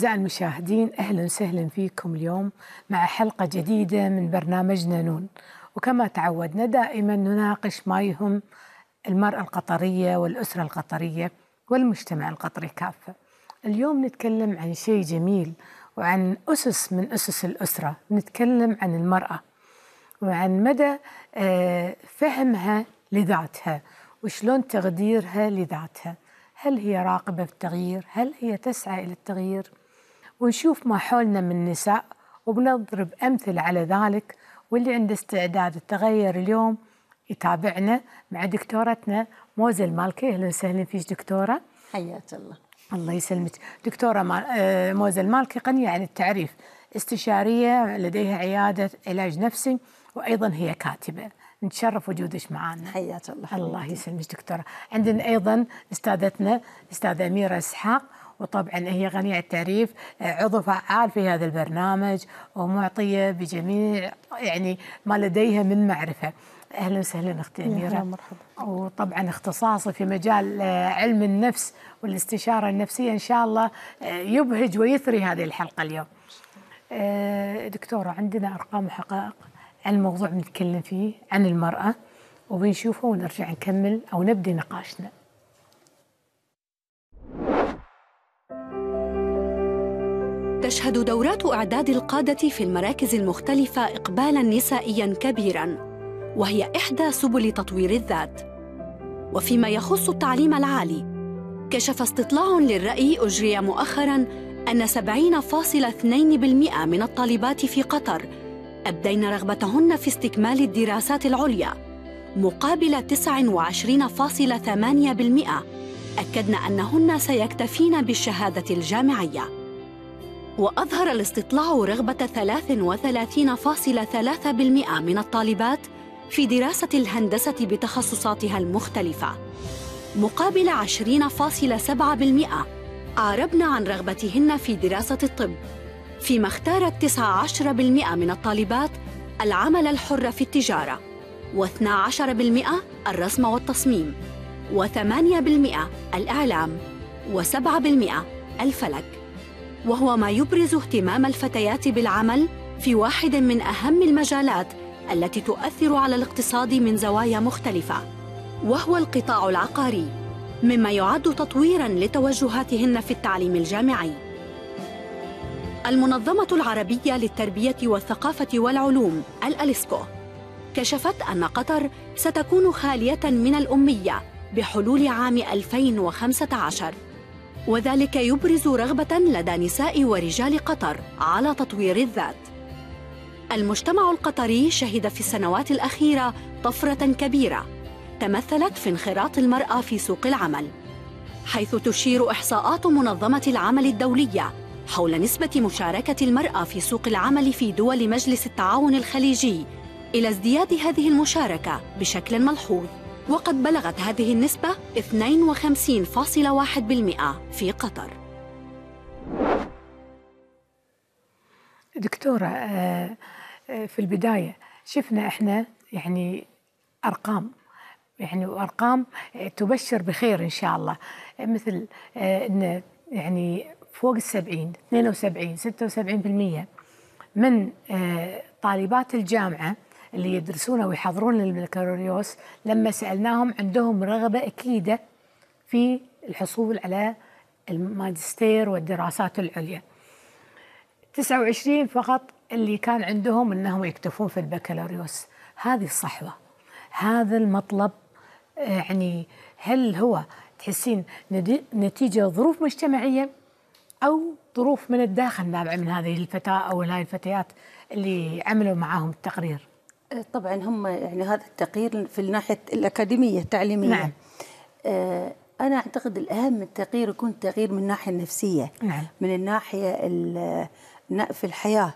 أعزائي المشاهدين أهلا وسهلا فيكم اليوم مع حلقة جديدة من برنامجنا نون وكما تعودنا دائما نناقش ما يهم المرأة القطرية والأسرة القطرية والمجتمع القطري كافة اليوم نتكلم عن شيء جميل وعن أسس من أسس الأسرة نتكلم عن المرأة وعن مدى آه، فهمها لذاتها وشلون تقديرها لذاتها هل هي راقبة في التغيير؟ هل هي تسعى إلى التغيير؟ ونشوف ما حولنا من نساء وبنضرب أمثلة على ذلك واللي عنده استعداد التغير اليوم يتابعنا مع دكتورتنا موزة المالكي أهلا وسهلا فيك دكتورة حياك الله الله يسلمك دكتورة آه، موزة المالكي قنية عن التعريف استشارية لديها عيادة علاج نفسي وأيضا هي كاتبة نتشرف وجودك معنا حياك الله الله يسلمك دكتوره عندنا ايضا استاذتنا استاذه اميره اسحاق وطبعا هي غنية التعريف عضو فعال في هذا البرنامج ومعطية بجميع يعني ما لديها من معرفة اهلا وسهلا اختي اميره مرحبا وطبعا اختصاصي في مجال آه، علم النفس والاستشاره النفسيه ان شاء الله آه، يبهج ويثري هذه الحلقه اليوم آه، دكتوره عندنا ارقام وحقائق عن الموضوع بنتكلم فيه عن المراه وبنشوفه ونرجع نكمل او نبدي نقاشنا تشهد دورات إعداد القادة في المراكز المختلفة إقبالاً نسائياً كبيراً وهي إحدى سبل تطوير الذات وفيما يخص التعليم العالي كشف استطلاع للرأي أجري مؤخراً أن 70.2% من الطالبات في قطر أبدين رغبتهن في استكمال الدراسات العليا مقابل 29.8% أكدن أنهن سيكتفين بالشهادة الجامعية وأظهر الاستطلاع رغبة 33.3% من الطالبات في دراسة الهندسة بتخصصاتها المختلفة مقابل 20.7% أعربن عن رغبتهن في دراسة الطب فيما اختارت 19% من الطالبات العمل الحر في التجارة و12% الرسم والتصميم و8% الإعلام و7% الفلك وهو ما يبرز اهتمام الفتيات بالعمل في واحد من أهم المجالات التي تؤثر على الاقتصاد من زوايا مختلفة وهو القطاع العقاري مما يعد تطويراً لتوجهاتهن في التعليم الجامعي المنظمة العربية للتربية والثقافة والعلوم الأليسكو كشفت أن قطر ستكون خالية من الأمية بحلول عام 2015 وذلك يبرز رغبة لدى نساء ورجال قطر على تطوير الذات المجتمع القطري شهد في السنوات الأخيرة طفرة كبيرة تمثلت في انخراط المرأة في سوق العمل حيث تشير إحصاءات منظمة العمل الدولية حول نسبة مشاركة المرأة في سوق العمل في دول مجلس التعاون الخليجي إلى ازدياد هذه المشاركة بشكل ملحوظ وقد بلغت هذه النسبة 52.1% في قطر دكتورة آه، آه، في البداية شفنا احنا يعني أرقام يعني وأرقام تبشر بخير إن شاء الله مثل آه، أن يعني فوق السبعين 72 76% من طالبات الجامعة اللي يدرسون ويحضرون للبكالوريوس لما إيه. سالناهم عندهم رغبه اكيده في الحصول على الماجستير والدراسات العليا 29 فقط اللي كان عندهم انهم يكتفون في البكالوريوس هذه الصحوه هذا المطلب آه، يعني هل هو تحسين نتيجه ظروف مجتمعيه او ظروف من الداخل نابعه من هذه الفتاه او هذه الفتيات اللي عملوا معاهم التقرير طبعا هم يعني هذا التقرير في الناحيه الاكاديميه التعليميه نعم. آه انا اعتقد الاهم التغيير يكون تغيير من الناحيه النفسيه نعم. من الناحيه في الحياه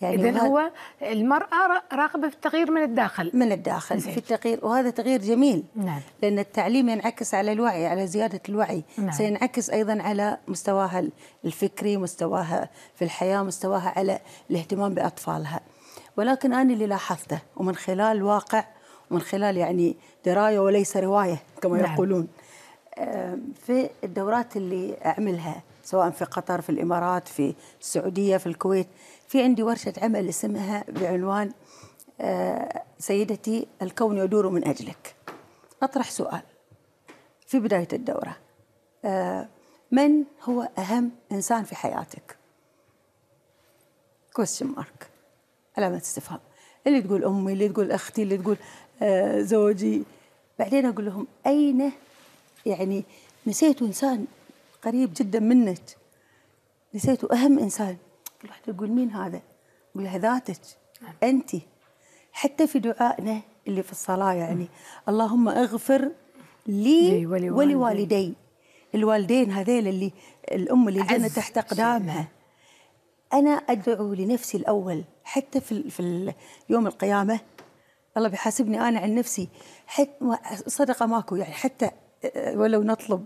يعني اذا هو المراه راغبه في التغيير من الداخل من الداخل في التغيير وهذا تغيير جميل نعم. لان التعليم ينعكس على الوعي على زياده الوعي نعم. سينعكس ايضا على مستواها الفكري مستواها في الحياه مستواها على الاهتمام باطفالها ولكن أنا اللي لاحظته ومن خلال واقع ومن خلال يعني دراية وليس رواية كما نعم. يقولون في الدورات اللي أعملها سواء في قطر في الإمارات في السعودية في الكويت في عندي ورشة عمل اسمها بعنوان آه، سيدتي الكون يدور من أجلك أطرح سؤال في بداية الدورة آه، من هو أهم إنسان في حياتك؟ question mark علامة استفهام اللي تقول امي اللي تقول اختي اللي تقول آه زوجي بعدين اقول لهم اين يعني نسيتوا انسان قريب جدا منك نسيتوا اهم انسان كل واحد يقول مين هذا؟ اقول لها ذاتك نعم. انت حتى في دعائنا اللي في الصلاه يعني نعم. اللهم اغفر لي ولوالدي الوالدين هذيل اللي الام اللي جنة تحت اقدامها انا ادعو لنفسي الاول حتى في في يوم القيامه الله بيحاسبني انا عن نفسي حتى صدقه ماكو يعني حتى آه، ولو نطلب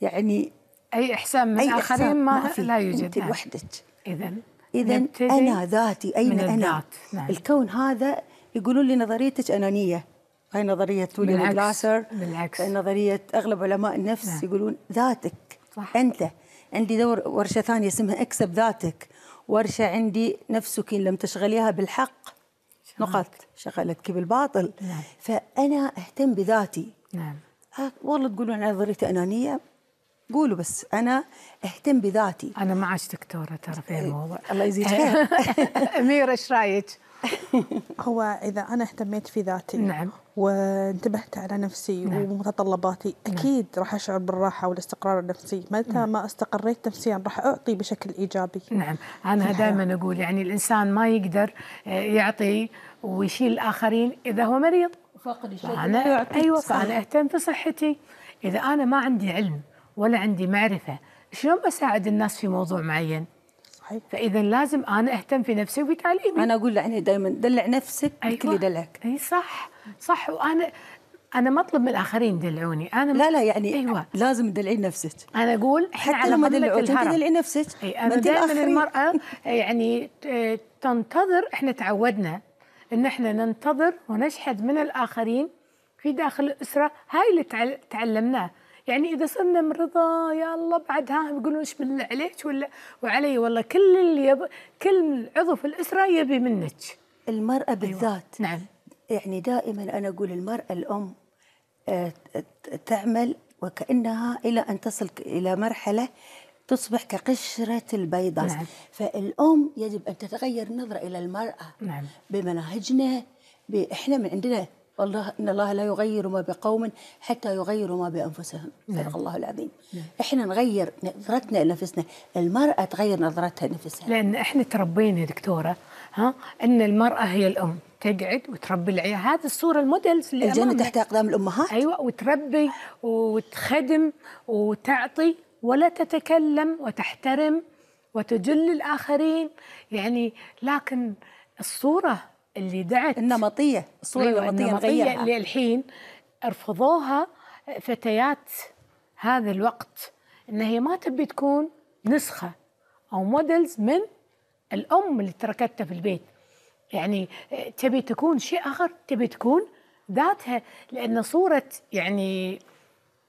يعني اي احسان من الاخرين ما, ما في. لا يوجد انت نعم. لوحدك اذا اذا انا ذاتي اين من انا نعم. الكون هذا يقولون لي نظريتك انانيه هاي نظرية تولي جلاسر بالعكس نظرية أغلب علماء النفس نعم. يقولون ذاتك صح. أنت عندي دور ورشة ثانية اسمها اكسب ذاتك ورشة عندي نفسك إن لم تشغليها بالحق نقط شغلتك بالباطل نعم. فأنا أهتم بذاتي نعم. آه، والله تقولون نظريتي أنانية قولوا بس انا اهتم بذاتي انا ما عشت دكتوره ترى في الموضوع الله يجزيك خير اميره ايش رايك هو إذا أنا اهتميت في ذاتي نعم وانتبهت على نفسي نعم. ومتطلباتي نعم. أكيد نعم. راح أشعر بالراحة والاستقرار النفسي متى نعم. ما استقريت نفسيا راح أعطي بشكل إيجابي نعم أنا نعم. دائما أقول يعني الإنسان ما يقدر آه، يعطي ويشيل الآخرين إذا هو مريض فاقد فأنا أيوة فأنا أهتم في صحتي إذا أنا ما عندي علم ولا عندي معرفة شلون بساعد الناس في موضوع معين فاذا لازم انا اهتم في نفسي وفي تعليمي انا اقول لعنه دائما دلع نفسك أيوة. كل يدلعك اي صح صح وانا انا ما اطلب من الاخرين يدلعوني انا لا لا يعني أيوة. لازم تدلعين نفسك انا اقول حتى على لما دلعوك انت نفسك أي انا دائما المراه آه، يعني آه، تنتظر احنا تعودنا ان احنا ننتظر ونشحد من الاخرين في داخل الاسره هاي اللي تعلمناه يعني اذا من رضا يا الله بعد ها بيقولون ايش بالله عليك ولا وعلي والله كل اللي يب... كل عضو في الاسره يبي منك المراه أيوة. بالذات أيوة. نعم يعني دائما انا اقول المراه الام آه، تعمل وكانها الى ان تصل الى مرحله تصبح كقشرة البيضة نعم. فالأم يجب أن تتغير النظرة إلى المرأة نعم. بمناهجنا إحنا من عندنا والله ان الله لا يغير ما بقوم حتى يغيروا ما بانفسهم نعم. صدق الله العظيم نعم. احنا نغير نظرتنا لنفسنا المراه تغير نظرتها لنفسها لان احنا تربينا يا دكتوره ها ان المراه هي الام تقعد وتربي العيال هذه الصوره المودلز اللي الجنه تحت اقدام الامهات ايوه وتربي وتخدم وتعطي ولا تتكلم وتحترم وتجل الاخرين يعني لكن الصوره اللي دعت النمطيه الصوره أيوة النمطيه, النمطية للحين رفضوها فتيات هذا الوقت ان هي ما تبي تكون نسخه او مودلز من الام اللي تركتها في البيت يعني تبي تكون شيء اخر تبي تكون ذاتها لان صوره يعني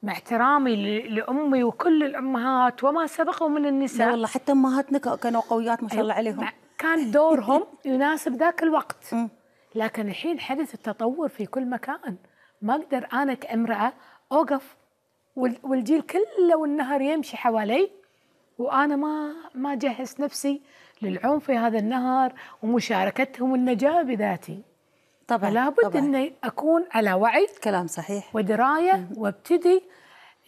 مع احترامي لامي وكل الامهات وما سبقوا من النساء والله حتى امهاتنا كانوا قويات ما شاء الله أيوة، عليهم كان دورهم يناسب ذاك الوقت لكن الحين حدث التطور في كل مكان ما اقدر انا كامراه اوقف والجيل كله والنهر يمشي حوالي وانا ما ما جهز نفسي للعوم في هذا النهر ومشاركتهم النجاه بذاتي. طبعا لابد اني اكون على وعي كلام صحيح ودرايه وابتدي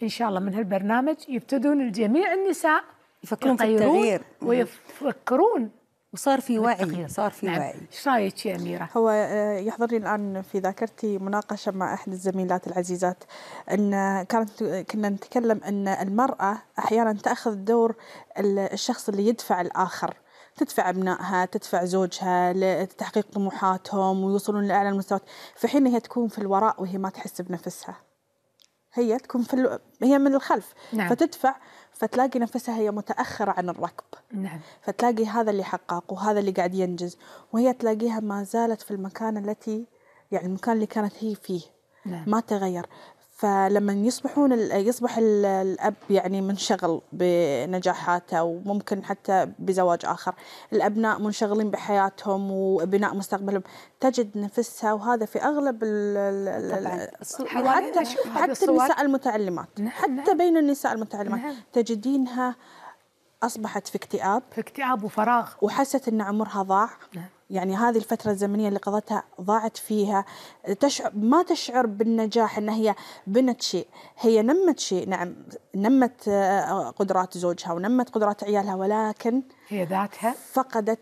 ان شاء الله من هالبرنامج يبتدون الجميع النساء يفكرون في التغيير ويفكرون وصار في وعي صار في نعم. وعي ايش رايك يا اميره هو آه، يحضرني الان في ذاكرتي مناقشه مع احد الزميلات العزيزات ان كانت كنا نتكلم ان المراه احيانا تاخذ دور الشخص اللي يدفع الاخر تدفع ابنائها تدفع زوجها لتحقيق طموحاتهم ويوصلون لاعلى المستويات في حين هي تكون في الوراء وهي ما تحس بنفسها هي تكون في ال... هي من الخلف نعم. فتدفع فتلاقي نفسها هي متأخرة عن الركب نعم. فتلاقي هذا اللي حقق وهذا اللي قاعد ينجز وهي تلاقيها ما زالت في المكان التي يعني المكان اللي كانت هي فيه نعم. ما تغير فلما يصبحون يصبح الأب يعني منشغل بنجاحاته وممكن حتى بزواج آخر الأبناء منشغلين بحياتهم وبناء مستقبلهم تجد نفسها وهذا في أغلب حتى, حتى النساء المتعلمات نعم، حتى نعم. بين النساء المتعلمات نعم. تجدينها أصبحت في اكتئاب في اكتئاب وفراغ وحست أن عمرها ضاع يعني هذه الفترة الزمنية اللي قضتها ضاعت فيها تشعر ما تشعر بالنجاح أن هي بنت شيء هي نمت شيء نعم نمت آه، قدرات زوجها ونمت قدرات عيالها ولكن هي ذاتها فقدت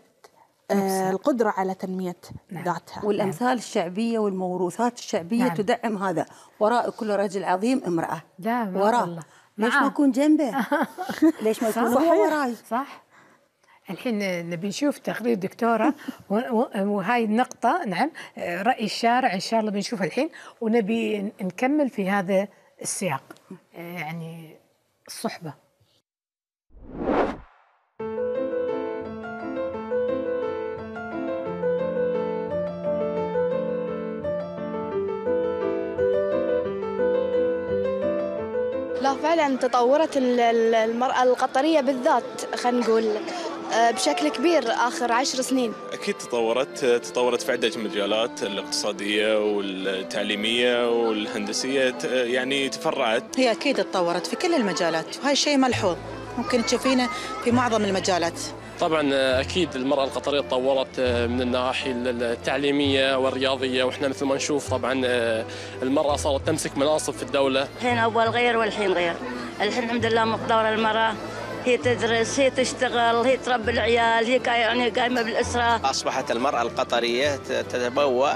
آه، نفسها. القدرة على تنمية نعم. ذاتها نعم. والأمثال نعم. الشعبية والموروثات الشعبية نعم. تدعم هذا وراء كل رجل عظيم امرأة لا ما وراء الله. ليش ما أكون نعم. جنبه ليش ما يكون وراي صح الحين نبي نشوف تقرير دكتوره وهاي النقطه نعم راي الشارع ان شاء الله بنشوف الحين ونبي نكمل في هذا السياق آه، يعني الصحبه لا فعلا تطورت المرأة القطرية بالذات خلينا نقول آه، بشكل كبير آخر عشر سنين أكيد تطورت تطورت في عدة مجالات الاقتصادية والتعليمية والهندسية يعني تفرعت هي أكيد تطورت في كل المجالات وهذا الشيء ملحوظ ممكن تشوفينه في معظم المجالات طبعا آه، اكيد المراه القطريه تطورت آه، من الناحيه التعليميه والرياضيه واحنا مثل ما نشوف طبعا المراه صارت تمسك مناصب في الدوله. الحين اول غير والحين غير، الحين الحمد لله متطوره المراه هي تدرس هي تشتغل هي تربي العيال هي يعني قايمه بالاسره اصبحت المراه القطريه تتبوأ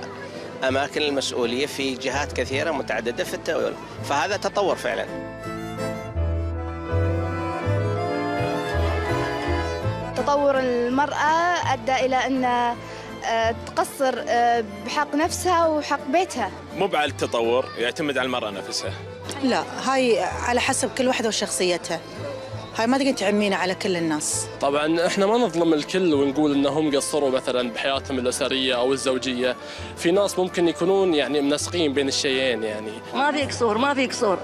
اماكن المسؤوليه في جهات كثيره متعدده في الدوله فهذا تطور فعلا تطور المراه ادى الى ان آه، تقصر آه، بحق نفسها وحق بيتها مو على التطور يعتمد على المراه نفسها لا هاي على حسب كل واحده وشخصيتها هاي ما تقدر تعمينا على كل الناس طبعا احنا ما نظلم الكل ونقول انهم قصروا مثلا بحياتهم الاسريه او الزوجيه في ناس ممكن يكونون يعني منسقين بين الشيئين يعني ما في قصور ما في قصور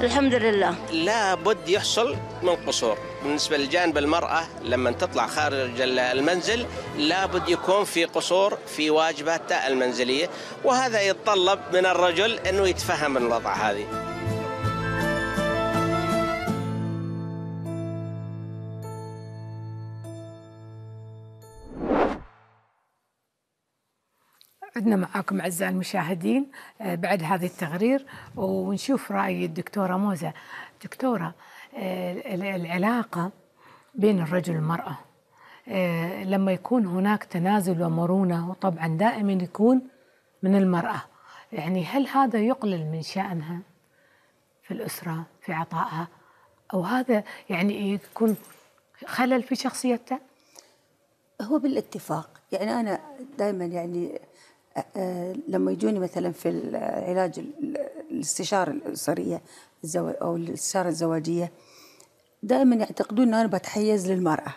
الحمد لله لابد يحصل من قصور بالنسبة لجانب المرأة لما تطلع خارج المنزل لابد يكون في قصور في واجباتها المنزلية وهذا يتطلب من الرجل أنه يتفهم الوضع هذه عدنا معاكم أعزائي المشاهدين آه، بعد هذا التقرير ونشوف رأي الدكتورة موزة دكتورة آه، العلاقة بين الرجل والمرأة آه، لما يكون هناك تنازل ومرونة وطبعا دائما يكون من المرأة يعني هل هذا يقلل من شأنها في الأسرة في عطائها أو هذا يعني يكون خلل في شخصيتها هو بالاتفاق يعني أنا دائما يعني لما يجوني مثلا في العلاج الاستشارة الأسرية أو الاستشارة الزواجية دائما يعتقدون أن أنا بتحيز للمرأة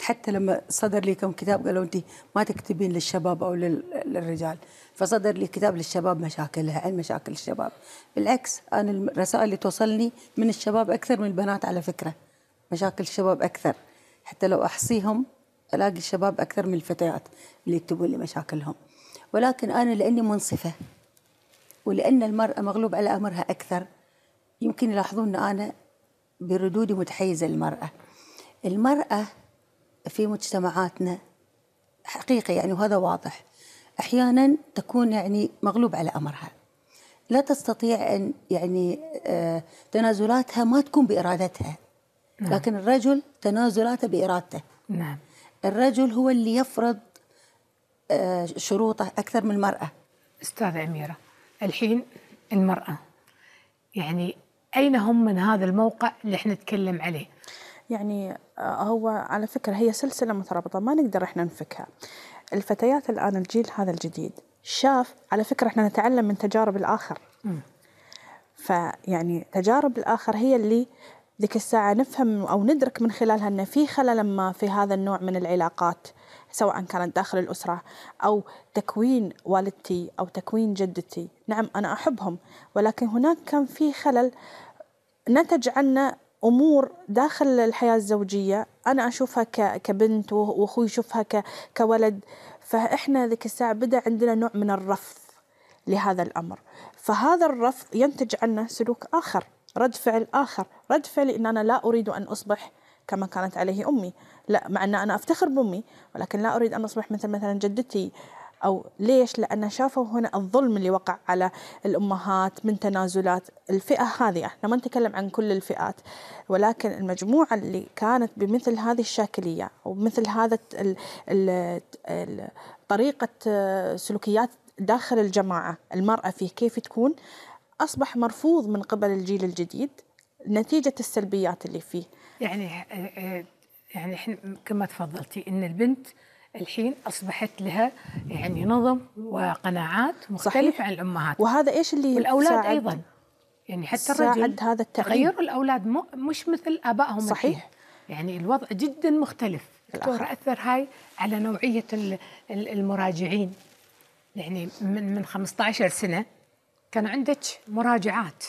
حتى لما صدر لي كم كتاب قالوا أنت ما تكتبين للشباب أو للرجال فصدر لي كتاب للشباب مشاكلها عن مشاكل الشباب بالعكس أنا الرسائل اللي توصلني من الشباب أكثر من البنات على فكرة مشاكل الشباب أكثر حتى لو أحصيهم ألاقي الشباب أكثر من الفتيات اللي يكتبون لي مشاكلهم ولكن أنا لأني منصفة ولأن المرأة مغلوب على أمرها أكثر يمكن يلاحظون أنا بردودي متحيزة للمرأة المرأة في مجتمعاتنا حقيقة يعني وهذا واضح أحيانا تكون يعني مغلوب على أمرها لا تستطيع أن يعني آه، تنازلاتها ما تكون بإرادتها نعم. لكن الرجل تنازلاته بإرادته نعم الرجل هو اللي يفرض آه، شروطه اكثر من المراه استاذه اميره الحين المراه يعني اين هم من هذا الموقع اللي احنا نتكلم عليه يعني آه، هو على فكره هي سلسله مترابطه ما نقدر احنا نفكها الفتيات الان الجيل هذا الجديد شاف على فكره احنا نتعلم من تجارب الاخر فيعني تجارب الآخر هي اللي ذيك الساعة نفهم أو ندرك من خلالها أن في خلل ما في هذا النوع من العلاقات سواء كانت داخل الأسرة أو تكوين والدتي أو تكوين جدتي نعم أنا أحبهم ولكن هناك كان في خلل نتج عنه امور داخل الحياه الزوجيه انا اشوفها كبنت واخوي يشوفها كولد فاحنا ذيك الساعه بدا عندنا نوع من الرفض لهذا الامر فهذا الرفض ينتج عنه سلوك اخر رد فعل اخر رد فعل ان انا لا اريد ان اصبح كما كانت عليه امي لا مع أن أنا أفتخر بأمي ولكن لا أريد أن أصبح مثل مثلا جدتي أو ليش؟ لأن شافوا هنا الظلم اللي وقع على الأمهات من تنازلات الفئة هذه احنا ما نتكلم عن كل الفئات ولكن المجموعة اللي كانت بمثل هذه الشكلية ومثل هذا طريقة سلوكيات داخل الجماعة المرأة فيه كيف تكون أصبح مرفوض من قبل الجيل الجديد نتيجة السلبيات اللي فيه يعني آه، آه، يعني احنا كما تفضلتي ان البنت الحين اصبحت لها يعني نظم وقناعات مختلفه صحيح. عن الامهات وهذا ايش اللي والاولاد ساعد ايضا يعني حتى الرجل هذا التغيير تغير الاولاد مو مش مثل ابائهم صحيح الحين. يعني الوضع جدا مختلف دكتور اثر هاي على نوعيه المراجعين يعني من من 15 سنه كان عندك مراجعات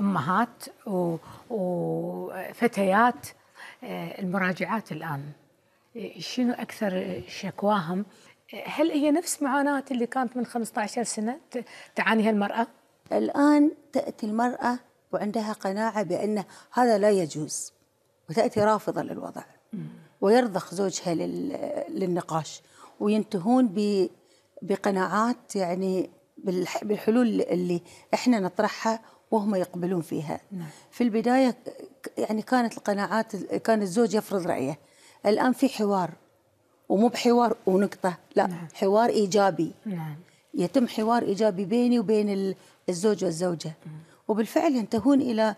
امهات وفتيات آه، المراجعات الآن إيه، شنو أكثر شكواهم آه، هل هي نفس معاناة اللي كانت من 15 سنة تعانيها المرأة؟ الآن تأتي المرأة وعندها قناعة بأن هذا لا يجوز وتأتي رافضة للوضع ويرضخ زوجها للنقاش وينتهون بقناعات يعني بالحلول اللي احنا نطرحها وهم يقبلون فيها نعم. في البداية يعني كانت القناعات كان الزوج يفرض رأيه الآن في حوار ومو بحوار ونقطة لا نعم. حوار إيجابي نعم. يتم حوار إيجابي بيني وبين الزوج والزوجة نعم. وبالفعل ينتهون إلى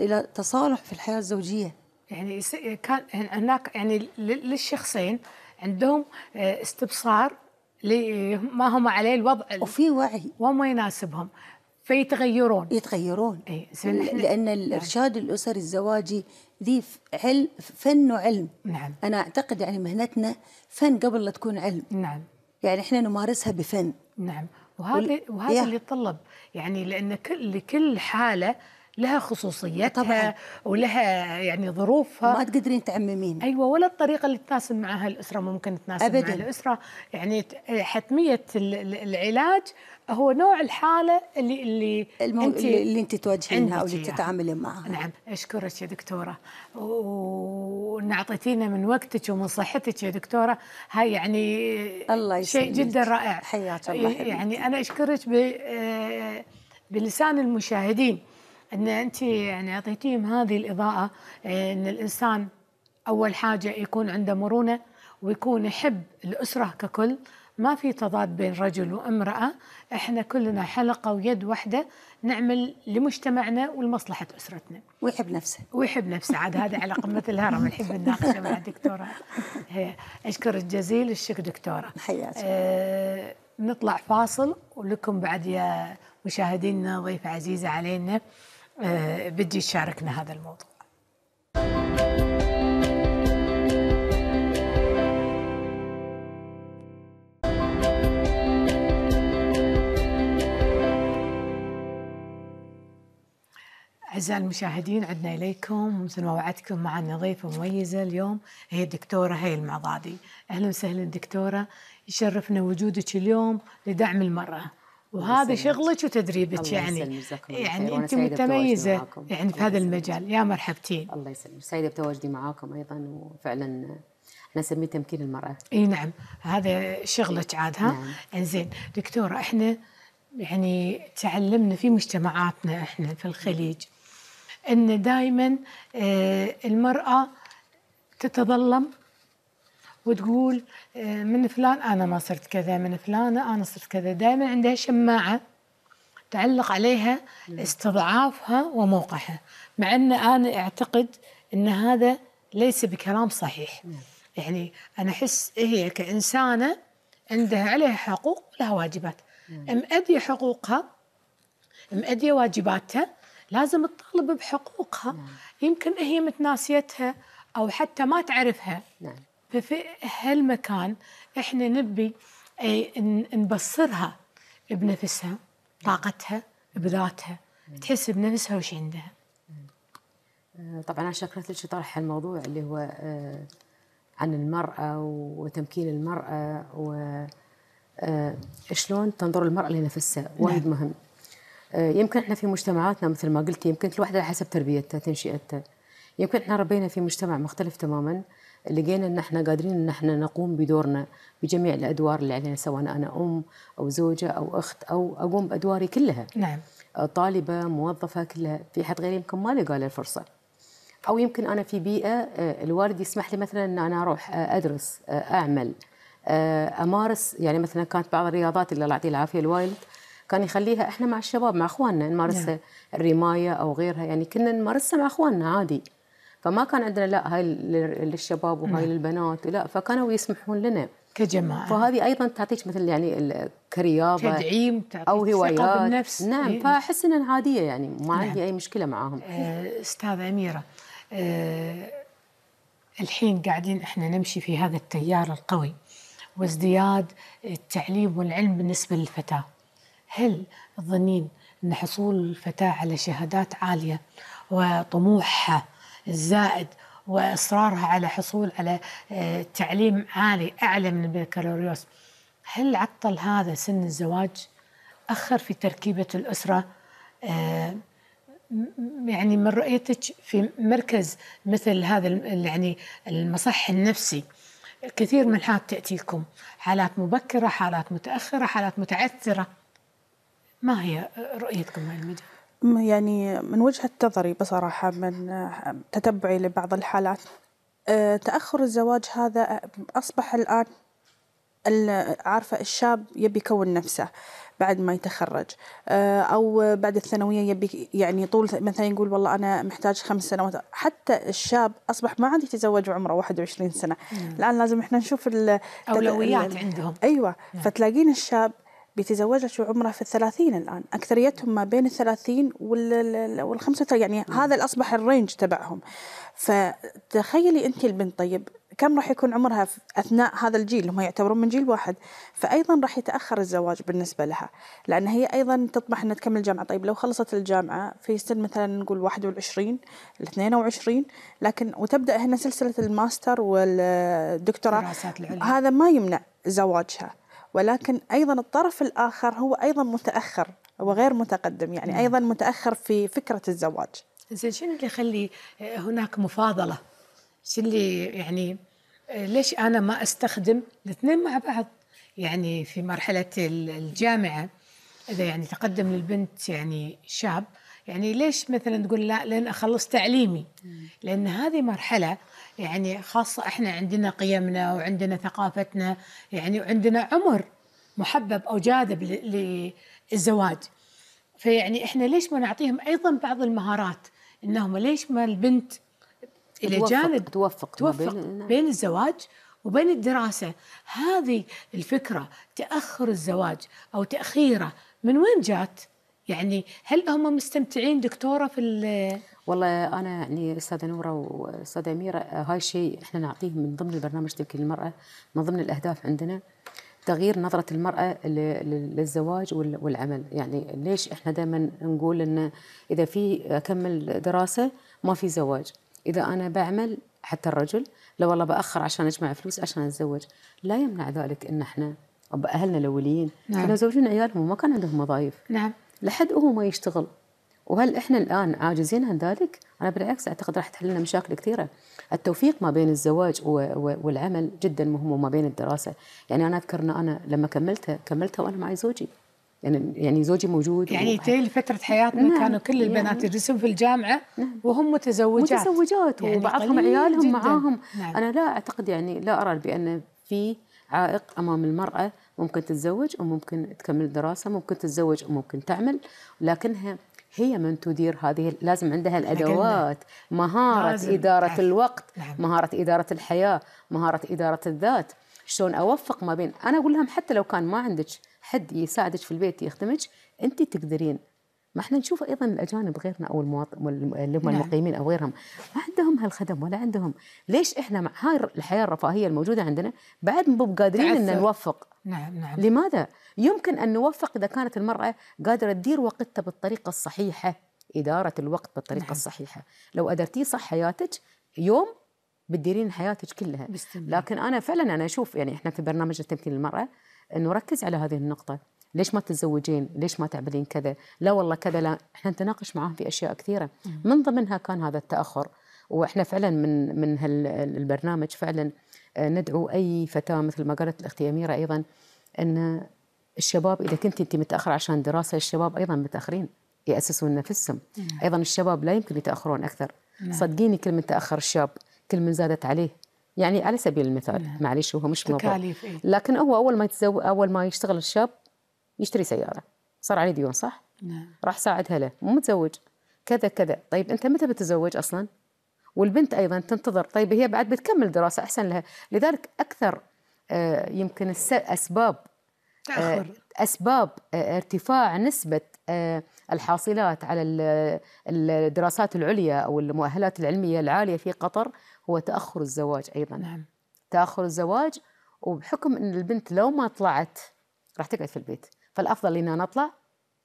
إلى تصالح في الحياة الزوجية يعني كان هناك يعني للشخصين عندهم آه، استبصار لما هم عليه الوضع وفي وعي وما يناسبهم فيتغيرون يتغيرون أي لأن الإرشاد نعم. الأسري الزواجي ذي علم فن وعلم نعم. أنا أعتقد يعني مهنتنا فن قبل لا تكون علم نعم يعني إحنا نمارسها بفن نعم وهذا وهذا يا. اللي يتطلب يعني لأن كل لكل حالة لها خصوصيتها طبعا. ولها يعني ظروفها ما تقدرين تعممين ايوه ولا الطريقه اللي تناسب معها الاسره ممكن تناسب أبداً. مع الاسره يعني حتميه العلاج هو نوع الحاله اللي اللي المو... انت اللي انت تواجهينها او اللي تتعاملين معها نعم اشكرك يا دكتوره وان اعطيتينا من وقتك ومن صحتك يا دكتوره هاي يعني الله شيء جدا رائع حياك الله حبيبتي. يعني انا اشكرك ب... آه، بلسان المشاهدين ان انت يعني اعطيتيهم هذه الاضاءه آه، ان الانسان اول حاجه يكون عنده مرونه ويكون يحب الاسره ككل ما في تضاد بين رجل وامرأة احنا كلنا حلقة ويد واحدة نعمل لمجتمعنا ولمصلحة أسرتنا ويحب نفسه ويحب نفسه عاد هذا على قمة الهرم نحب الناقشة مع الدكتورة أشكرك جزيل الشكر دكتورة حياتك آه نطلع فاصل ولكم بعد يا مشاهدينا ضيفة عزيزة علينا آه بتجي تشاركنا هذا الموضوع أعزائي المشاهدين عدنا إليكم مثل ما وعدتكم معنا ضيفة مميزة اليوم هي الدكتورة هي المعضادي أهلا وسهلا دكتورة يشرفنا وجودك اليوم لدعم المرأة وهذا شغلك وتدريبك يعني يعني انت متميزه يعني في هذا المجال يا مرحبتين الله يسلمك سعيده بتواجدي معاكم ايضا وفعلا انا اسميه تمكين المراه اي نعم هذا شغلك عاد ها نعم. دكتوره احنا يعني تعلمنا في مجتمعاتنا احنا في الخليج ان دائما آه، المراه تتظلم وتقول آه، من فلان انا ما صرت كذا من فلانه انا صرت كذا دائما عندها شماعه تعلق عليها استضعافها وموقعها مع ان انا اعتقد ان هذا ليس بكلام صحيح يعني انا احس هي إيه، كانسانه عندها عليها حقوق لها واجبات مأدية حقوقها مأدية واجباتها لازم تطالب بحقوقها نعم. يمكن هي متناسيتها او حتى ما تعرفها نعم. ففي هالمكان احنا نبي إيه، نبصرها بنفسها نعم. طاقتها بذاتها نعم. تحس بنفسها وش عندها نعم. طبعا انا شكرت لك طرح الموضوع اللي هو آه، عن المراه وتمكين المراه و آه، شلون تنظر المراه لنفسها وايد مهم آه، يمكن احنا في مجتمعاتنا مثل ما قلتي يمكن كل واحدة على حسب تربيتها تنشئتها يمكن احنا ربينا في مجتمع مختلف تماما لقينا ان احنا قادرين ان احنا نقوم بدورنا بجميع الادوار اللي علينا سواء انا ام او زوجه او اخت او اقوم بادواري كلها نعم طالبه موظفه كلها في حد غيري يمكن ما لقى له الفرصه او يمكن انا في بيئه آه، الوالد يسمح لي مثلا ان انا اروح آه، ادرس اعمل امارس يعني مثلا كانت بعض الرياضات اللي الله يعطيه العافيه الوالد كان يخليها احنا مع الشباب مع اخواننا نمارسها نعم. الرمايه او غيرها يعني كنا نمارسها مع اخواننا عادي فما كان عندنا لا هاي للشباب وهاي للبنات نعم. لا فكانوا يسمحون لنا كجماعه فهذه ايضا تعطيك مثل يعني كرياضه تدعيم او هوايات ثقه بالنفس نعم إيه. فاحس انها عاديه يعني ما نعم. عندي اي مشكله معاهم آه، استاذه اميره أه الحين قاعدين احنا نمشي في هذا التيار القوي وازدياد التعليم والعلم بالنسبه للفتاه هل تظنين أن حصول الفتاة على شهادات عالية وطموحها الزائد وإصرارها على حصول على آه، تعليم عالي أعلى من البكالوريوس هل عطل هذا سن الزواج؟ أخر في تركيبة الأسرة آه، يعني من رؤيتك في مركز مثل هذا يعني المصح النفسي الكثير من الحالات تأتيكم حالات مبكرة حالات متأخرة حالات متعثرة ما هي رؤيتكم عن المجال؟ يعني من وجهة نظري بصراحة من تتبعي لبعض الحالات تأخر الزواج هذا أصبح الآن عارفة الشاب يبي يكون نفسه بعد ما يتخرج أو بعد الثانوية يبي يعني طول مثلا يقول والله أنا محتاج خمس سنوات حتى الشاب أصبح ما عاد يتزوج عمره 21 سنة الآن لازم إحنا نشوف الأولويات عندهم أيوة نعم. فتلاقين الشاب بيتزوجها شو عمرها في الثلاثين الآن أكثريتهم ما بين الثلاثين والخمسة يعني هذا الأصبح أصبح الرينج تبعهم فتخيلي أنت البنت طيب كم راح يكون عمرها في اثناء هذا الجيل اللي هم يعتبرون من جيل واحد فايضا راح يتاخر الزواج بالنسبه لها لان هي ايضا تطمح انها تكمل الجامعه طيب لو خلصت الجامعه في سن مثلا نقول 21 ال 22 لكن وتبدا هنا سلسله الماستر والدكتوراه هذا ما يمنع زواجها ولكن أيضا الطرف الآخر هو أيضا متأخر وغير متقدم يعني نعم. أيضا متأخر في فكرة الزواج زين شنو اللي يخلي هناك مفاضلة؟ شنو اللي يعني ليش أنا ما أستخدم الاثنين مع بعض؟ يعني في مرحلة الجامعة إذا يعني تقدم للبنت يعني شاب يعني ليش مثلا تقول لا لين اخلص تعليمي لان هذه مرحله يعني خاصه احنا عندنا قيمنا وعندنا ثقافتنا يعني وعندنا عمر محبب او جاذب للزواج فيعني احنا ليش ما نعطيهم ايضا بعض المهارات انهم ليش ما البنت الى جانب توفق توفق بين, نعم. بين الزواج وبين الدراسة هذه الفكرة تأخر الزواج أو تأخيره من وين جات؟ يعني هل هم مستمتعين دكتوره في والله انا يعني استاذه نوره واستاذه اميره هاي شيء احنا نعطيه من ضمن البرنامج تمكين المراه من ضمن الاهداف عندنا تغيير نظرة المرأة للزواج والعمل يعني ليش احنا دائما نقول ان اذا في اكمل دراسة ما في زواج اذا انا بعمل حتى الرجل لو والله باخر عشان اجمع فلوس عشان اتزوج لا يمنع ذلك ان احنا اهلنا الاوليين نعم. كانوا زوجين عيالهم وما كان عندهم وظائف نعم لحد هو ما يشتغل وهل احنا الان عاجزين عن ذلك؟ انا بالعكس اعتقد راح تحل لنا مشاكل كثيره. التوفيق ما بين الزواج والعمل جدا مهم وما بين الدراسه، يعني انا اذكر ان انا لما كملتها كملتها وانا معي زوجي. يعني يعني زوجي موجود يعني تيل فتره حياتنا نعم. كانوا كل البنات يعني يدرسون في الجامعه نعم. وهم متزوجات متزوجات يعني وبعضهم عيالهم جداً. معاهم نعم. انا لا اعتقد يعني لا ارى بان في عائق امام المراه ممكن تتزوج وممكن تكمل دراسة ممكن تتزوج وممكن تعمل لكنها هي من تدير هذه لازم عندها الادوات مهاره اداره نعم. الوقت نعم. مهاره اداره الحياه مهاره اداره الذات شلون اوفق ما بين انا اقول لهم حتى لو كان ما عندك حد يساعدك في البيت يخدمك انت تقدرين ما احنا نشوف ايضا الاجانب غيرنا او المواطنين اللي هم نعم. المقيمين او غيرهم ما عندهم هالخدم ولا عندهم ليش احنا مع هاي الحياه الرفاهيه الموجوده عندنا بعد مو قادرين ان نوفق نعم نعم لماذا يمكن ان نوفق اذا كانت المراه قادره تدير وقتها بالطريقه الصحيحه اداره الوقت بالطريقه نعم. الصحيحه لو أدرتي صح حياتك يوم بتديرين حياتك كلها بستمع. لكن انا فعلا انا اشوف يعني احنا في برنامج التمكين للمراه نركز على هذه النقطه ليش ما تتزوجين ليش ما تعملين كذا لا والله كذا لا احنا نتناقش معاهم في اشياء كثيره من ضمنها كان هذا التاخر واحنا فعلا من من هالبرنامج فعلا آه، ندعو اي فتاه مثل ما قالت الاختي اميره ايضا ان الشباب اذا كنت انت متاخره عشان دراسه الشباب ايضا متاخرين ياسسون نفسهم ايضا الشباب لا يمكن يتاخرون اكثر نعم. صدقيني كل من تاخر الشاب كل من زادت عليه يعني على سبيل المثال نعم. معليش هو مش موضوع إيه. لكن هو اول ما يتزوج اول ما يشتغل الشاب يشتري سياره صار عليه ديون صح نعم. راح ساعدها له مو متزوج كذا كذا طيب انت متى بتتزوج اصلا والبنت ايضا تنتظر طيب هي بعد بتكمل دراسه احسن لها لذلك اكثر آه، يمكن اسباب آه، تأخر. اسباب آه، ارتفاع نسبه الحاصلات على الدراسات العليا او المؤهلات العلميه العاليه في قطر هو تاخر الزواج ايضا نعم. تاخر الزواج وبحكم ان البنت لو ما طلعت راح تقعد في البيت فالافضل اني انا اطلع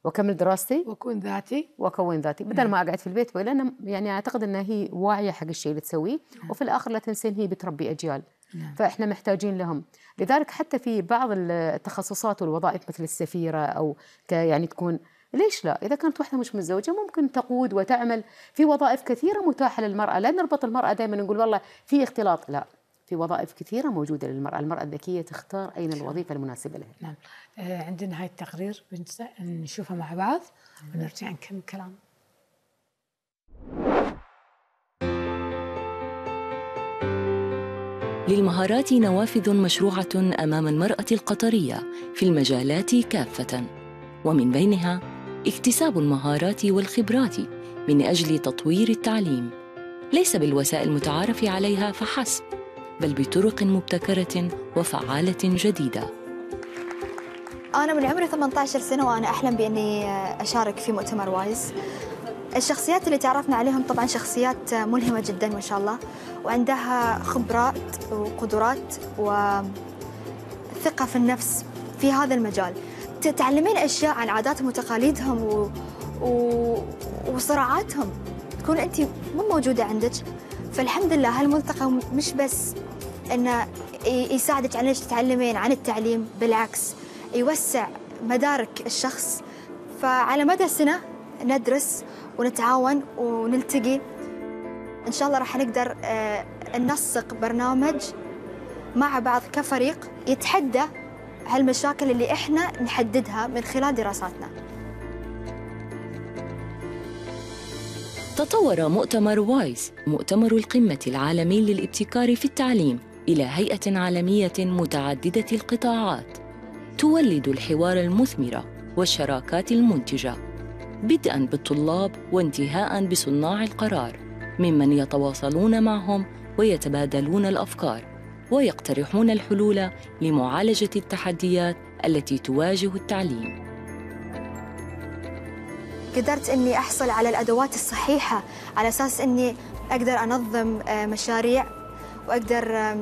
واكمل دراستي واكون ذاتي واكون ذاتي بدل ما اقعد في البيت لان يعني اعتقد انها هي واعيه حق الشيء اللي تسويه نعم. وفي الاخر لا تنسين هي بتربي اجيال نعم. فاحنا محتاجين لهم لذلك حتى في بعض التخصصات والوظائف مثل السفيره او يعني تكون ليش لا اذا كانت واحده مش متزوجه ممكن تقود وتعمل في وظائف كثيره متاحه للمراه لا نربط المراه دائما نقول والله في اختلاط لا في وظائف كثيرة موجودة للمرأة المرأة الذكية تختار أين الوظيفة المناسبة لها نعم آه، عندنا هاي التقرير نشوفها مع بعض ونرجع نكمل كلام للمهارات نوافذ مشروعة أمام المرأة القطرية في المجالات كافة ومن بينها اكتساب المهارات والخبرات من أجل تطوير التعليم ليس بالوسائل المتعارف عليها فحسب بل بطرق مبتكرة وفعالة جديدة أنا من عمري 18 سنة وأنا أحلم بأني أشارك في مؤتمر وايز الشخصيات اللي تعرفنا عليهم طبعا شخصيات ملهمة جدا ما شاء الله وعندها خبرات وقدرات وثقة في النفس في هذا المجال تتعلمين أشياء عن عاداتهم وتقاليدهم و... و... وصراعاتهم تكون أنت مو موجودة عندك فالحمد لله هالملتقى مش بس انه يساعدك على انك تتعلمين عن التعليم بالعكس يوسع مدارك الشخص فعلى مدى سنه ندرس ونتعاون ونلتقي ان شاء الله راح نقدر آه، ننسق برنامج مع بعض كفريق يتحدى هالمشاكل اللي احنا نحددها من خلال دراساتنا تطور مؤتمر وايز مؤتمر القمة العالمي للابتكار في التعليم الى هيئه عالميه متعدده القطاعات تولد الحوار المثمر والشراكات المنتجه بدءا بالطلاب وانتهاء بصناع القرار ممن يتواصلون معهم ويتبادلون الافكار ويقترحون الحلول لمعالجه التحديات التي تواجه التعليم قدرت اني احصل على الادوات الصحيحه على اساس اني اقدر انظم آه، مشاريع وأقدر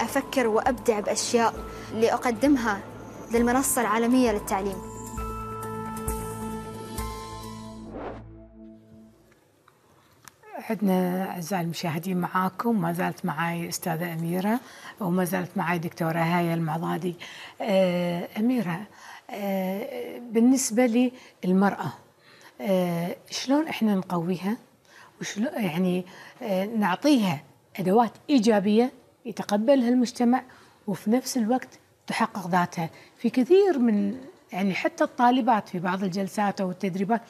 أفكر وأبدع بأشياء لأقدمها للمنصة العالمية للتعليم عندنا أعزائي المشاهدين معاكم ما زالت معي أستاذة أميرة وما زالت معي دكتورة هاي المعضادي آه، أميرة آه، بالنسبة للمرأة آه، شلون إحنا نقويها وشلون يعني نعطيها أدوات إيجابية يتقبلها المجتمع وفي نفس الوقت تحقق ذاتها في كثير من يعني حتى الطالبات في بعض الجلسات أو التدريبات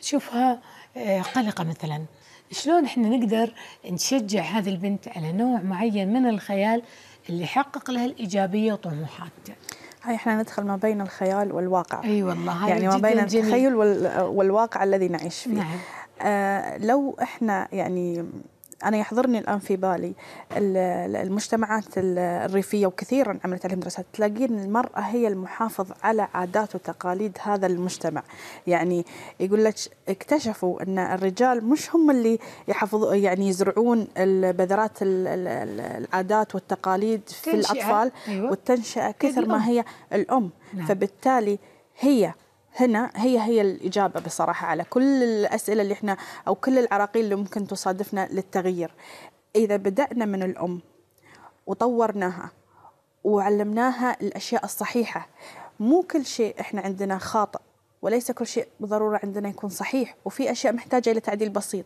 تشوفها آه، قلقة مثلا شلون احنا نقدر نشجع هذه البنت على نوع معين من الخيال اللي يحقق لها الإيجابية وطموحاتها هاي احنا ندخل ما بين الخيال والواقع اي أيوة والله يعني ما بين التخيل والواقع الذي نعيش فيه نعم. آه لو احنا يعني أنا يحضرني الآن في بالي المجتمعات الريفية وكثيرا عملت عليهم دراسات تلاقين المرأة هي المحافظ على عادات وتقاليد هذا المجتمع يعني يقول لك اكتشفوا أن الرجال مش هم اللي يحفظوا يعني يزرعون بذرات العادات والتقاليد في الأطفال أيوة. والتنشئة كثر ما هي الأم نعم. فبالتالي هي هنا هي هي الإجابة بصراحة على كل الأسئلة اللي إحنا أو كل العراقيل اللي ممكن تصادفنا للتغيير إذا بدأنا من الأم وطورناها وعلمناها الأشياء الصحيحة مو كل شيء إحنا عندنا خاطئ وليس كل شيء بالضرورة عندنا يكون صحيح وفي أشياء محتاجة إلى تعديل بسيط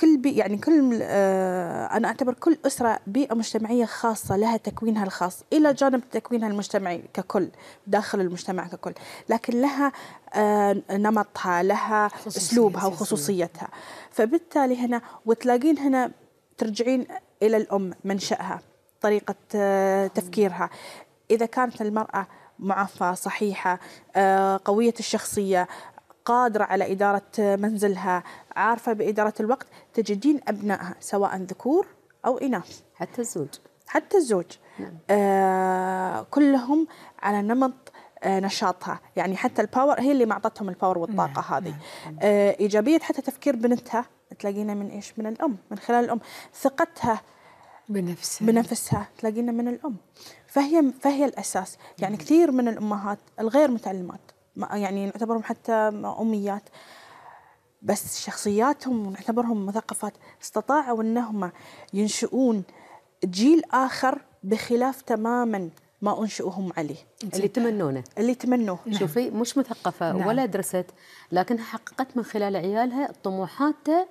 كل بي يعني كل آه، انا اعتبر كل اسره بيئه مجتمعيه خاصه لها تكوينها الخاص الى جانب تكوينها المجتمعي ككل داخل المجتمع ككل لكن لها آه، نمطها لها اسلوبها وخصوصيتها فبالتالي هنا وتلاقين هنا ترجعين الى الام منشاها طريقه آه، تفكيرها اذا كانت المراه معفاه صحيحة قوية الشخصية قادرة على إدارة منزلها عارفة بإدارة الوقت تجدين أبنائها سواء ذكور أو إناث حتى الزوج حتى الزوج نعم. آه كلهم على نمط آه، نشاطها يعني حتى الباور هي اللي معطتهم الباور والطاقة نعم. هذه نعم،, نعم. آه إيجابية حتى تفكير بنتها تلاقينا من إيش من الأم من خلال الأم ثقتها بنفسها بنفسها تلاقينا من الأم فهي فهي الأساس يعني نعم. كثير من الأمهات الغير متعلمات يعني نعتبرهم حتى أميات بس شخصياتهم ونعتبرهم مثقفات استطاعوا أنهم ينشئون جيل آخر بخلاف تماما ما انشئوهم عليه اللي تمنونه اللي تمنوه نعم. شوفي مش مثقفه نعم. ولا درست لكنها حققت من خلال عيالها طموحاتها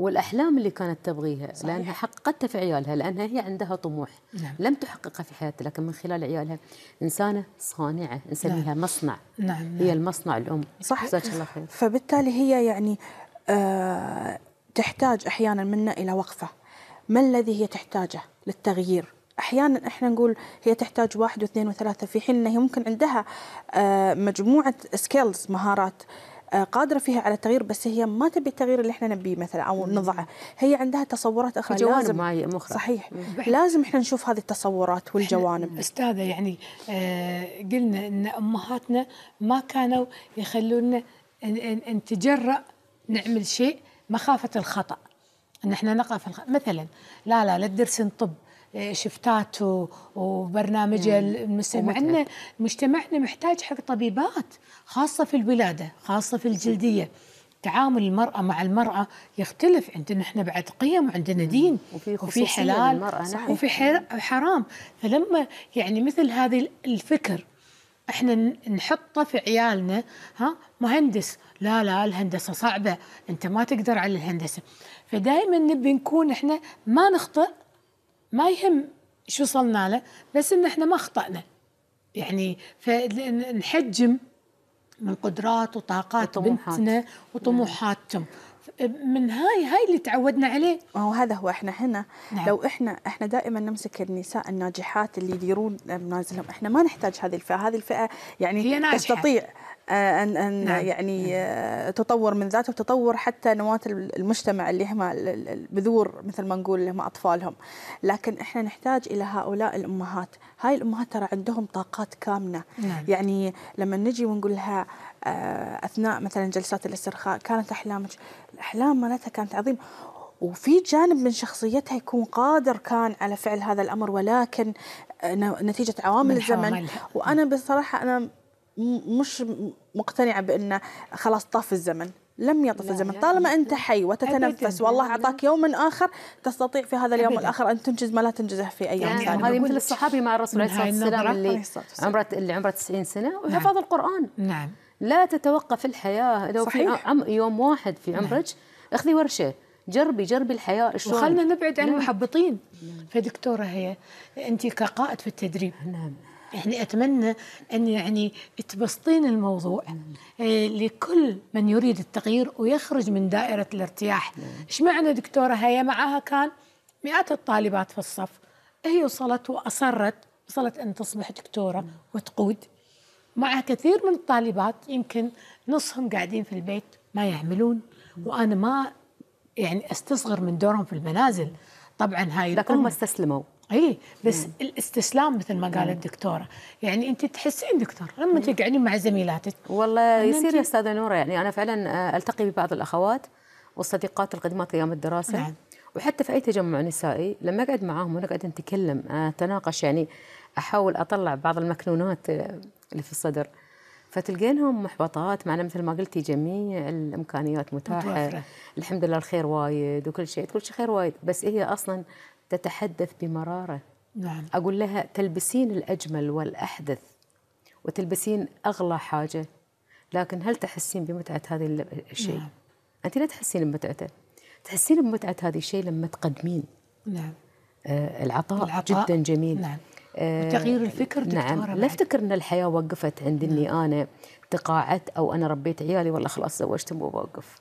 والاحلام اللي كانت تبغيها صحيح. لانها حققتها في عيالها لانها هي عندها طموح نعم. لم تحققها في حياتها لكن من خلال عيالها انسانه صانعه نسميها نعم. مصنع نعم. نعم. هي المصنع الام صح جزاك الله خير فبالتالي هي يعني آه تحتاج احيانا منا الى وقفه ما الذي هي تحتاجه للتغيير احيانا احنا نقول هي تحتاج واحد واثنين وثلاثه في حين انها ممكن عندها آه، مجموعه سكيلز مهارات آه، قادره فيها على التغيير بس هي ما تبي التغيير اللي احنا نبيه مثلا او نضعه هي عندها تصورات اخرى جوانب لازم صحيح لازم احنا نشوف هذه التصورات والجوانب استاذه يعني آه، قلنا ان امهاتنا ما كانوا يخلونا نتجرأ نعمل شيء مخافه الخطا ان احنا نقع في مثلا لا لا لا تدرسين طب شفتات وبرنامج المسلم عندنا مجتمعنا محتاج حق طبيبات خاصه في الولاده خاصه في الجلديه تعامل المرأة مع المرأة يختلف عندنا احنا بعد قيم وعندنا دين وفي, وفي حلال نعم. وفي حرام فلما يعني مثل هذه الفكر احنا نحطه في عيالنا ها مهندس لا لا الهندسة صعبة انت ما تقدر على الهندسة فدائما نبي نكون احنا ما نخطئ ما يهم شو وصلنا له بس ان احنا ما اخطانا يعني فنحجم من قدرات وطاقات وطموحات. بنتنا وطموحاتهم من هاي هاي اللي تعودنا عليه ما هو هذا هو احنا هنا نعم. لو احنا احنا دائما نمسك النساء الناجحات اللي يديرون منازلهم احنا ما نحتاج هذه الفئه هذه الفئه يعني هي ناجحة. تستطيع آه، ان ان نعم. يعني نعم. آه، تطور من ذاتها وتطور حتى نواه المجتمع اللي هم البذور مثل ما نقول اللي هم اطفالهم لكن احنا نحتاج الى هؤلاء الامهات هاي الامهات ترى عندهم طاقات كامنه نعم. يعني لما نجي ونقول لها آه، اثناء مثلا جلسات الاسترخاء كانت احلامك الاحلام مالتها كانت عظيمه وفي جانب من شخصيتها يكون قادر كان على فعل هذا الامر ولكن آه، نتيجه عوامل الزمن وانا بصراحه انا مش مقتنعه بانه خلاص طاف الزمن لم يطف الزمن طالما انت حي وتتنفس والله اعطاك يوما اخر تستطيع في هذا اليوم أبداً. الاخر ان تنجز ما لا تنجزه في ايام يعني هذه مثل الصحابي مع الرسول عليه الصلاه والسلام اللي عمره اللي عمره 90 سنه وحفظ نعم. القران نعم لا تتوقف الحياه لو صحيح. في عم يوم واحد في نعم. عمرك اخذي ورشه جربي جربي الحياه شلون وخلنا نبعد عن نعم. المحبطين نعم. فدكتوره هي انت كقائد في التدريب نعم يعني اتمنى ان يعني تبسطين الموضوع آه، لكل من يريد التغيير ويخرج من دائره الارتياح ايش معنى دكتوره هي معها كان مئات الطالبات في الصف هي وصلت واصرت وصلت ان تصبح دكتوره وتقود مع كثير من الطالبات يمكن نصهم قاعدين في البيت ما يعملون وانا ما يعني استصغر من دورهم في المنازل طبعا هاي لكن هم استسلموا اي بس مم. الاستسلام مثل ما قالت الدكتوره يعني انت تحسين دكتور لما تقعدين مع زميلاتك والله يصير يا استاذه نوره يعني انا فعلا آه، التقي ببعض الاخوات والصديقات القدمات ايام الدراسه نعم. وحتى في اي تجمع نسائي لما اقعد معاهم ونقعد نتكلم اتناقش يعني احاول اطلع بعض المكنونات اللي في الصدر فتلقينهم محبطات معنا مثل ما قلتي جميع الامكانيات متاحه الحمد لله الخير وايد وكل شيء كل شيء خير وايد بس هي اصلا تتحدث بمراره نعم اقول لها تلبسين الاجمل والاحدث وتلبسين اغلى حاجه لكن هل تحسين بمتعه هذا الشيء؟ نعم. انت لا تحسين بمتعته تحسين بمتعه هذا الشيء لما تقدمين نعم آه العطاء, العطاء جدا جميل نعم تغيير الفكر نعم، دكتورة نعم لا افتكر ان الحياه وقفت عند اني نعم. انا تقاعدت او انا ربيت عيالي والله خلاص زوجتهم وبوقف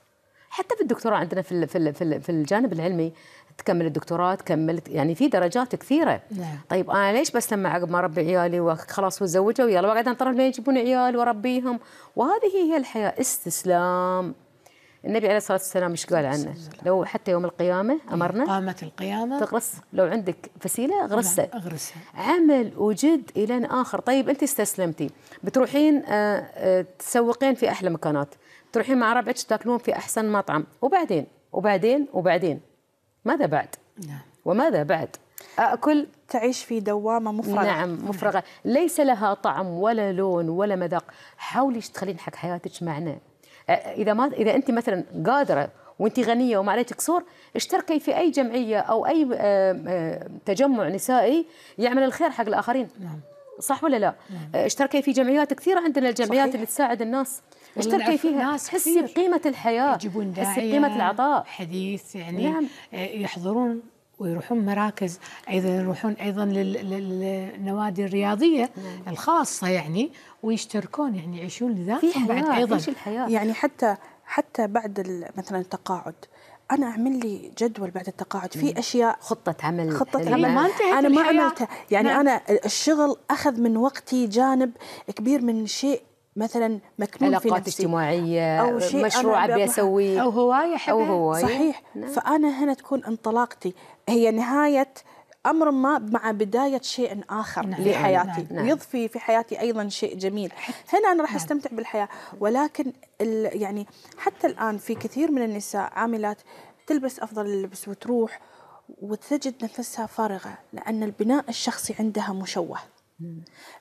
حتى في الدكتوراه عندنا في في في الجانب العلمي تكمل الدكتوراه تكملت يعني في درجات كثيره نعم. طيب انا ليش بس لما عقب ما اربي عيالي وخلاص وزوجوا ويلا بقعد طرف لين يجيبون عيال واربيهم وهذه هي الحياه استسلام النبي عليه الصلاه والسلام ايش قال عنه؟ لو حتى يوم القيامه إيه، امرنا قامت القيامه تغرس لو عندك فسيله اغرسها اغرسها عمل وجد الى اخر طيب انت استسلمتي بتروحين آه، آه، تسوقين في احلى مكانات تروحين مع ربعك تاكلون في احسن مطعم وبعدين وبعدين وبعدين ماذا بعد؟ نعم وماذا بعد؟ أكل تعيش في دوامة مفرغة نعم مفرغة ليس لها طعم ولا لون ولا مذاق حاولي تخلين حق حياتك معنى اذا ما اذا انت مثلا قادره وانت غنيه وما عليك قصور اشتركي في اي جمعيه او اي تجمع نسائي يعمل الخير حق الاخرين نعم صح ولا لا؟ نعم. اشتركي في جمعيات كثيره عندنا الجمعيات صحيح. اللي تساعد الناس اشتركي فيها حسي بقيمه الحياه يجيبون بقيمه العطاء حديث يعني نعم. آه، يحضرون ويروحون مراكز ايضا يروحون ايضا للنوادي الرياضيه نعم. الخاصه يعني ويشتركون يعني يعيشون لذاتهم بعد ايضا الحياه يعني حتى حتى بعد مثلا التقاعد انا اعمل لي جدول بعد التقاعد في نعم. اشياء خطه عمل خطه عمل ما انتهت انا ما عملتها يعني نعم. انا الشغل اخذ من وقتي جانب كبير من شيء مثلا مكنون علاقات في علاقات اجتماعية أو شيء مشروع أبي أسويه أو هواية أو هواية صحيح نعم. فأنا هنا تكون انطلاقتي هي نهاية امر ما مع بدايه شيء اخر نعم لحياتي نعم ويضفي نعم. في حياتي ايضا شيء جميل هنا انا راح نعم. استمتع بالحياه ولكن يعني حتى الان في كثير من النساء عاملات تلبس افضل اللبس وتروح وتجد نفسها فارغه لان البناء الشخصي عندها مشوه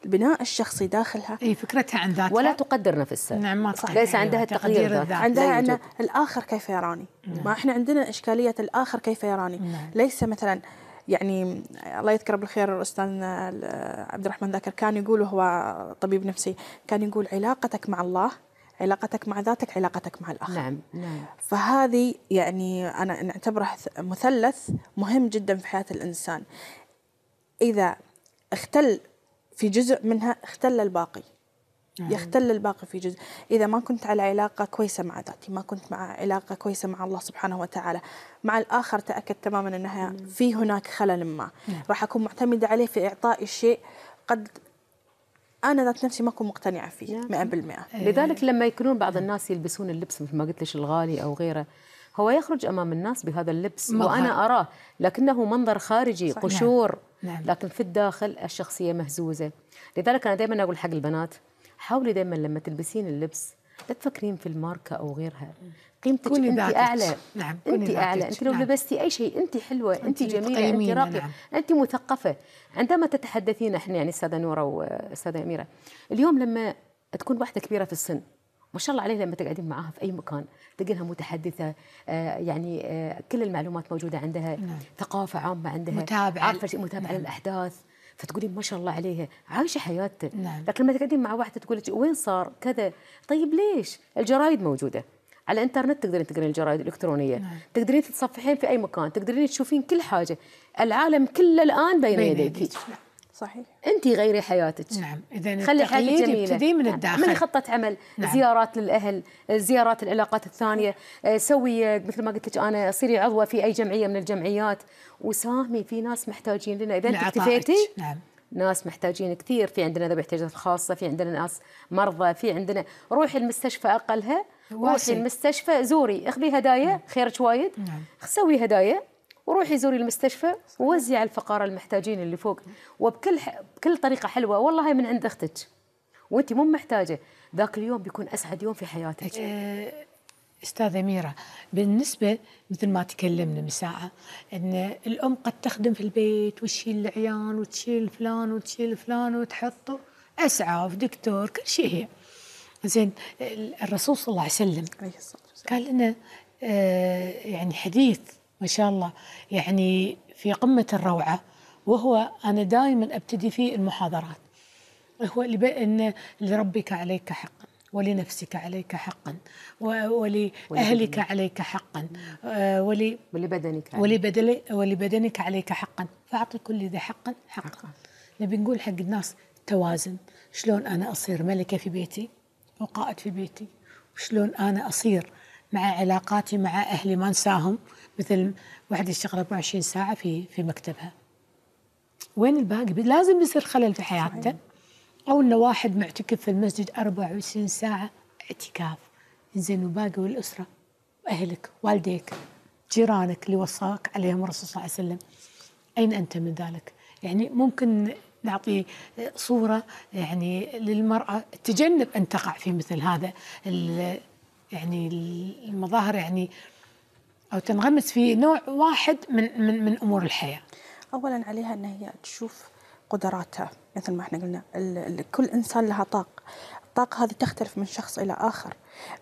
البناء الشخصي داخلها اي فكرتها عن ذاتها ولا تقدر نفسها نعم ما تقدر ليس عندها أيوة، تقدير الذات الذات. عندها ان الاخر كيف يراني نعم. ما احنا عندنا اشكاليه الاخر كيف يراني نعم. ليس مثلا يعني الله يذكره بالخير الاستاذ عبد الرحمن ذاكر كان يقول وهو طبيب نفسي كان يقول علاقتك مع الله علاقتك مع ذاتك علاقتك مع الآخر نعم نعم فهذه يعني أنا نعتبره مثلث مهم جدا في حياة الإنسان إذا اختل في جزء منها اختل الباقي آه. يختل الباقي في جزء إذا ما كنت على علاقة كويسة مع ذاتي ما كنت مع علاقة كويسة مع الله سبحانه وتعالى مع الآخر تأكد تماما أنها في هناك خلل ما راح أكون معتمدة عليه في إعطائي الشيء قد انا ذات نفسي ما اكون مقتنعه فيه 100% إيه. لذلك لما يكونون بعض الناس يلبسون اللبس مثل ما قلت لك الغالي او غيره هو يخرج أمام الناس بهذا اللبس مظهر. وأنا أراه لكنه منظر خارجي صح. قشور نعم. نعم. لكن في الداخل الشخصية مهزوزة لذلك أنا دائما أقول حق البنات حاولي دايما لما تلبسين اللبس لا تفكرين في الماركه او غيرها قيمتك كوني انت اعلى نعم كوني انت اعلى انت لو نعم. لبستي اي شيء انت حلوه انت, انت جميله انت راقيه نعم. انت مثقفه عندما تتحدثين احنا يعني استاذه نوره واستاذه اميره اليوم لما تكون واحده كبيره في السن ما شاء الله عليه لما تقعدين معاها في اي مكان تلقينها متحدثه آه، يعني آه، كل المعلومات موجوده عندها نعم. ثقافه عامه عندها متابعه عارفه متابعه نعم. للاحداث فتقولين ما شاء الله عليها عايشه حياتها نعم. لكن لما تقعدين مع واحده تقول لك وين صار كذا طيب ليش الجرايد موجوده على الانترنت تقدرين تقرين الجرايد الالكترونيه نعم. تقدرين تتصفحين في اي مكان تقدرين تشوفين كل حاجه العالم كله الان بين, بين يديك صحيح انت غيري حياتك نعم اذا خلي حياتك جميله يبتدي من الداخل نعم، من نعم. خطه عمل نعم. زيارات للاهل زيارات العلاقات الثانيه آه، سوي آه، مثل ما قلت لك انا صيري عضوه في اي جمعيه من الجمعيات وساهمي في ناس محتاجين لنا اذا انت اكتفيتي نعم ناس محتاجين كثير في عندنا ذوي احتياجات خاصه في عندنا ناس مرضى في عندنا روحي المستشفى اقلها روحي المستشفى زوري اخذي هدايا نعم. خيرك وايد نعم. سوي هدايا وروحي زوري المستشفى ووزعي على الفقاره المحتاجين اللي فوق وبكل ح... بكل طريقه حلوه والله هي من عند اختك وانت مو محتاجه ذاك اليوم بيكون اسعد يوم في حياتك إيه، استاذه ميرا بالنسبه مثل ما تكلمنا من ساعه ان الام قد تخدم في البيت وتشيل العيان وتشيل فلان وتشيل فلان وتحطه اسعاف دكتور كل شيء هي زين الرسول صلى الله عليه وسلم قال لنا آه، يعني حديث ما شاء الله يعني في قمة الروعة وهو أنا دائما أبتدي فيه المحاضرات هو إن لربك عليك حقا ولنفسك عليك حقا ولأهلك عليك حقا آه، ولي ولبدنك ولبدنك عليك حقا فأعطي كل ذي حقا حقا نبي نقول حق الناس توازن شلون أنا أصير ملكة في بيتي وقائد في بيتي وشلون أنا أصير مع علاقاتي مع اهلي ما انساهم مثل واحده تشتغل 24 ساعه في في مكتبها وين الباقي لازم يصير خلل في حياتنا او انه واحد معتكف في المسجد 24 ساعه اعتكاف زين وباقي والاسره اهلك والديك جيرانك اللي وصاك عليهم الرسول صلى الله عليه وسلم اين انت من ذلك يعني ممكن نعطي صوره يعني للمراه تجنب ان تقع في مثل هذا يعني المظاهر يعني او تنغمس في نوع واحد من من من امور الحياه. اولا عليها ان هي تشوف قدراتها مثل ما احنا قلنا كل انسان لها طاقه الطاقة هذه تختلف من شخص إلى آخر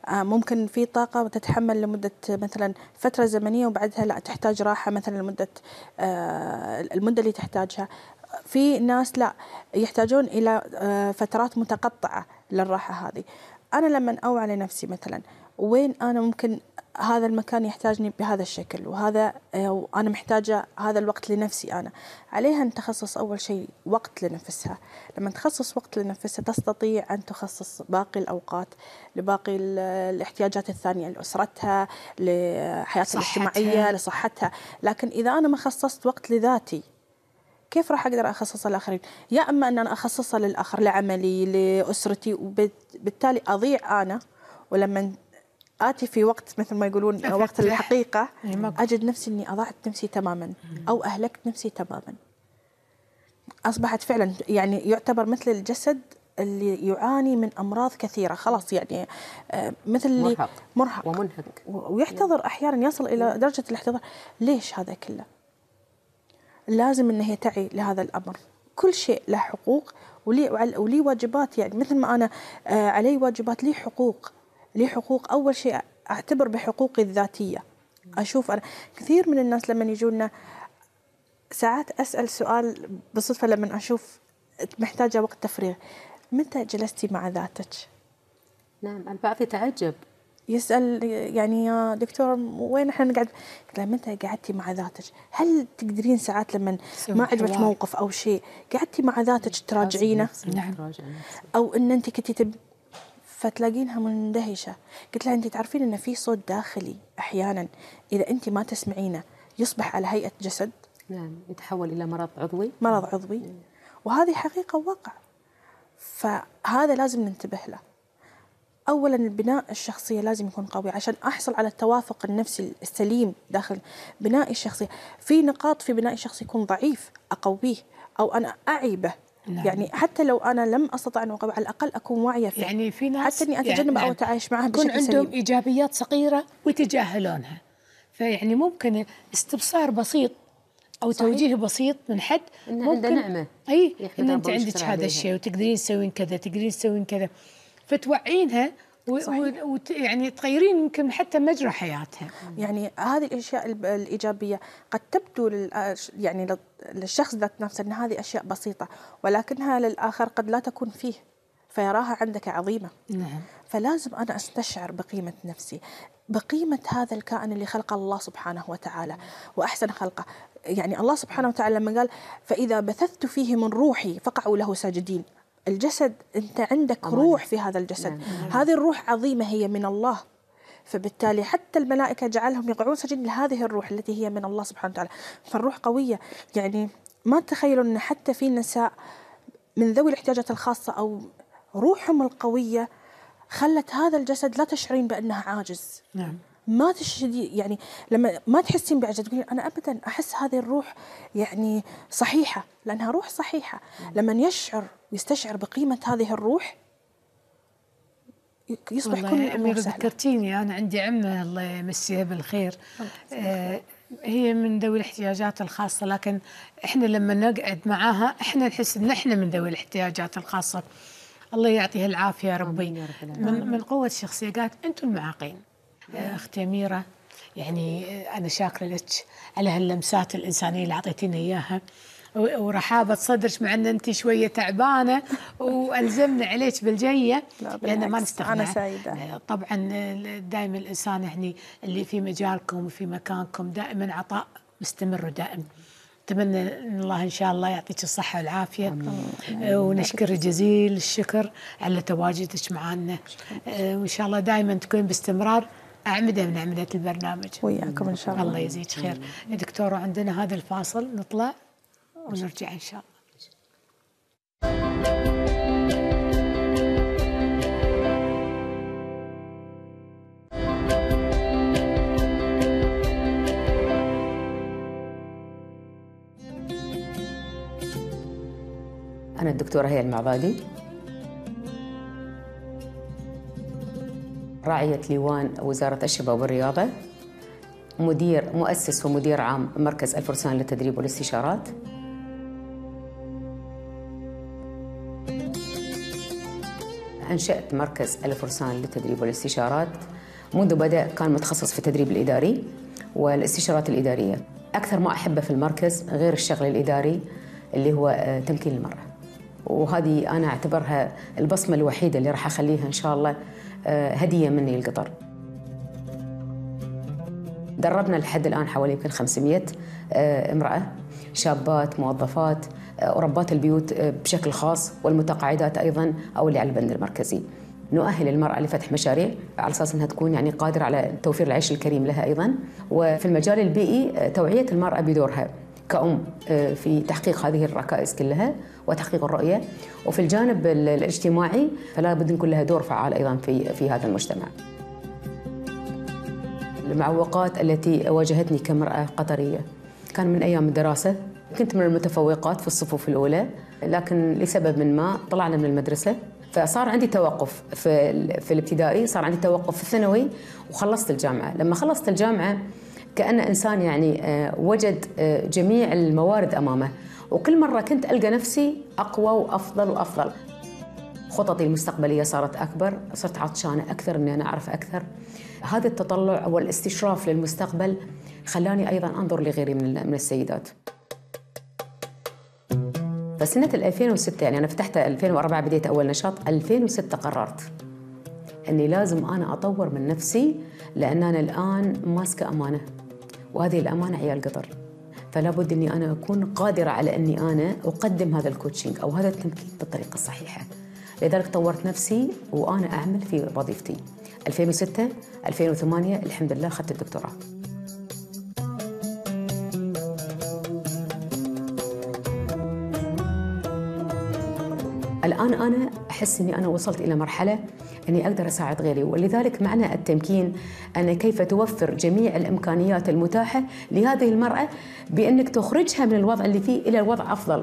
آه، ممكن في طاقة تتحمل لمدة مثلا فترة زمنية وبعدها لا تحتاج راحة مثلا لمدة آه، المدة اللي تحتاجها في ناس لا يحتاجون إلى آه، فترات متقطعة للراحة هذه أنا لما أوعى لنفسي مثلا وين أنا ممكن هذا المكان يحتاجني بهذا الشكل وهذا آه، وأنا محتاجة هذا الوقت لنفسي أنا عليها أن تخصص أول شيء وقت لنفسها لما تخصص وقت لنفسها تستطيع أن تخصص باقي الأوقات لباقي الاحتياجات الثانية لأسرتها لحياتها الاجتماعية لصحتها لكن إذا أنا ما خصصت وقت لذاتي كيف راح اقدر اخصصها للاخرين؟ يا اما ان انا اخصصها للاخر لعملي لاسرتي وبالتالي اضيع انا ولما اتي في وقت مثل ما يقولون وقت الحقيقه اجد نفسي اني اضعت نفسي تماما او اهلكت نفسي تماما. اصبحت فعلا يعني يعتبر مثل الجسد اللي يعاني من امراض كثيره خلاص يعني آه، مثل اللي مرهق مرهق ومنهك ويحتضر احيانا يصل الى درجه الاحتضار ليش هذا كله لازم أن هي تعي لهذا الأمر كل شيء له حقوق ولي, ولي واجبات يعني مثل ما أنا آه، علي واجبات لي حقوق لي حقوق أول شيء أعتبر بحقوقي الذاتية أشوف أنا كثير من الناس لما يجونا ساعات أسأل سؤال بالصدفة لما أشوف محتاجة وقت تفريغ متى جلستي مع ذاتك؟ نعم البعض يتعجب يسال يعني يا دكتور وين احنا نقعد قلت له متى قعدتي مع ذاتك هل تقدرين ساعات لما ما عجبك موقف او شيء قعدتي مع ذاتك تراجعينه نعم او ان انت كنتي تب فتلاقينها مندهشه قلت لها انت تعرفين ان في صوت داخلي احيانا اذا انت ما تسمعينه يصبح على هيئه جسد نعم يتحول الى مرض عضوي مرض عضوي نعم. وهذه حقيقه وواقع فهذا لازم ننتبه له أولا البناء الشخصية لازم يكون قوي عشان أحصل على التوافق النفسي السليم داخل بنائي الشخصية في نقاط في بناء الشخص يكون ضعيف أقويه أو أنا أعيبه نعم. يعني حتى لو انا لم استطع ان اقوي على الاقل اكون واعيه فيه يعني في ناس حتى اني اتجنب يعني او يعني اتعايش معها بشكل يكون عندهم ايجابيات صغيره ويتجاهلونها فيعني ممكن استبصار بسيط او صحيح. توجيه بسيط من حد إن ممكن عنده نعمه اي ان انت عندك هذا الشيء وتقدرين تسوين كذا تقدرين تسوين كذا فتوعينها ويعني تغيرين يمكن حتى مجرى حياتها يعني هذه الاشياء الايجابيه قد تبدو يعني للشخص ذات نفسه ان هذه اشياء بسيطه ولكنها للاخر قد لا تكون فيه فيراها عندك عظيمه نعم. فلازم انا استشعر بقيمه نفسي بقيمة هذا الكائن اللي خلقه الله سبحانه وتعالى وأحسن خلقه يعني الله سبحانه وتعالى لما قال فإذا بثثت فيه من روحي فقعوا له ساجدين الجسد أنت عندك أمانة. روح في هذا الجسد نعم،, نعم. هذه الروح عظيمة هي من الله فبالتالي حتى الملائكة جعلهم يقعون سجين لهذه الروح التي هي من الله سبحانه وتعالى فالروح قوية يعني ما تتخيلوا أن حتى في نساء من ذوي الاحتياجات الخاصة أو روحهم القوية خلت هذا الجسد لا تشعرين بأنها عاجز نعم ما تشدي يعني لما ما تحسين بعجز تقولين انا ابدا احس هذه الروح يعني صحيحه لانها روح صحيحه لما يشعر يستشعر بقيمه هذه الروح يصبح كل الامور ذكرتيني انا عندي عمه الله يمسيها بالخير آه، هي من ذوي الاحتياجات الخاصه لكن احنا لما نقعد معاها احنا نحس ان احنا من ذوي الاحتياجات الخاصه الله يعطيها العافيه ربي من, من قوه الشخصيه قالت انتم المعاقين اختي اميره يعني انا شاكره لك على هاللمسات الانسانيه اللي اعطيتينا اياها ورحابة صدرك مع ان انت شوية تعبانة والزمنا عليك بالجية لا لان ما نستغنى انا سعيدة طبعا دائما الانسان يعني اللي في مجالكم وفي مكانكم دائما عطاء مستمر ودائم اتمنى ان الله ان شاء الله يعطيك الصحه والعافيه آه، ونشكر جزيل الشكر على تواجدك معنا آه، وان شاء الله دائما تكون باستمرار أعمدة من أعمدة البرنامج وياكم إن شاء الله الله يجزيك خير دكتور عندنا هذا الفاصل نطلع ونرجع إن شاء الله أنا الدكتورة هي المعبادي راعية ليوان وزارة الشباب والرياضة مدير مؤسس ومدير عام مركز الفرسان للتدريب والاستشارات أنشأت مركز الفرسان للتدريب والاستشارات منذ بدأ كان متخصص في التدريب الإداري والاستشارات الإدارية أكثر ما أحبه في المركز غير الشغل الإداري اللي هو آه، تمكين المرأة وهذه أنا أعتبرها البصمة الوحيدة اللي راح أخليها إن شاء الله آه، هدية مني القطر دربنا لحد الآن حوالي يمكن 500 آه، امرأة شابات موظفات آه، وربات البيوت بشكل خاص والمتقاعدات أيضا أو اللي على البند المركزي نؤهل المرأة لفتح مشاريع على أساس أنها تكون يعني قادرة على توفير العيش الكريم لها أيضا وفي المجال البيئي توعية المرأة بدورها كأم في تحقيق هذه الركائز كلها وتحقيق الرؤية وفي الجانب الاجتماعي فلا بد يكون لها دور فعال أيضا في, في هذا المجتمع المعوقات التي واجهتني كامرأة قطرية كان من أيام الدراسة كنت من المتفوقات في الصفوف الأولى لكن لسبب ما طلعنا من المدرسة فصار عندي توقف في, في الابتدائي صار عندي توقف في الثانوي وخلصت الجامعة لما خلصت الجامعة كأن إنسان يعني آه، وجد آه، جميع الموارد أمامه وكل مرة كنت ألقى نفسي أقوى وأفضل وأفضل خططي المستقبلية صارت أكبر صرت عطشانة أكثر أني أنا أعرف أكثر هذا التطلع والاستشراف للمستقبل خلاني أيضا أنظر لغيري من السيدات فسنة 2006 يعني أنا فتحت 2004 بديت أول نشاط 2006 قررت أني لازم أنا أطور من نفسي لأن أنا الآن ماسكة أمانة وهذه الأمانة عيال قطر فلا بد اني انا اكون قادره على اني انا اقدم هذا الكوتشنج او هذا التمكين بالطريقه الصحيحه لذلك طورت نفسي وانا اعمل في وظيفتي 2006 2008 الحمد لله اخذت الدكتوراه الان انا احس اني انا وصلت الى مرحله أني أقدر أساعد غيري ولذلك معنى التمكين أن كيف توفر جميع الإمكانيات المتاحة لهذه المرأة بأنك تخرجها من الوضع اللي فيه إلى الوضع أفضل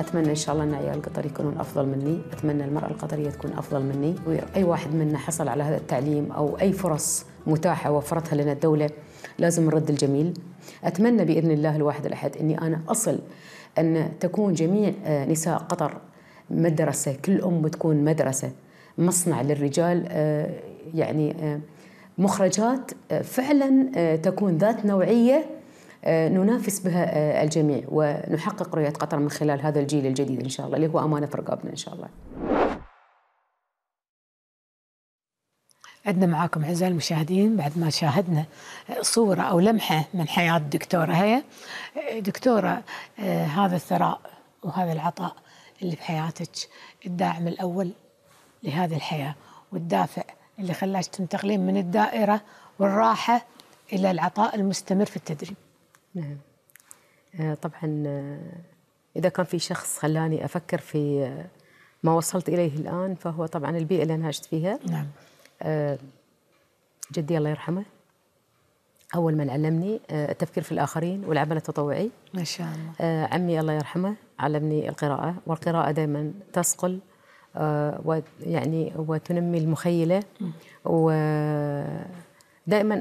اتمنى ان شاء الله ان عيال قطر يكونون افضل مني، اتمنى المراه القطريه تكون افضل مني، واي واحد منا حصل على هذا التعليم او اي فرص متاحه وفرتها لنا الدوله لازم نرد الجميل. اتمنى باذن الله الواحد الاحد اني انا اصل ان تكون جميع آه، نساء قطر مدرسه، كل ام تكون مدرسه، مصنع للرجال آه، يعني آه، مخرجات آه، فعلا تكون ذات نوعيه ننافس بها الجميع ونحقق رؤيه قطر من خلال هذا الجيل الجديد ان شاء الله اللي هو امانه في رقابنا ان شاء الله. عندنا معاكم اعزائي المشاهدين بعد ما شاهدنا صوره او لمحه من حياه الدكتوره هي دكتوره هذا الثراء وهذا العطاء اللي بحياتك الداعم الاول لهذه الحياة والدافع اللي خلاك تنتقلين من الدائرة والراحة إلى العطاء المستمر في التدريب نعم آه، طبعا آه، إذا كان في شخص خلاني أفكر في آه، ما وصلت إليه الآن فهو طبعا البيئة اللي عشت فيها نعم جدي الله يرحمه أول من علمني التفكير في الآخرين والعمل التطوعي ما شاء الله عمي الله يرحمه علمني القراءة والقراءة دائما تسقل آه، ويعني وتنمي المخيلة ودائما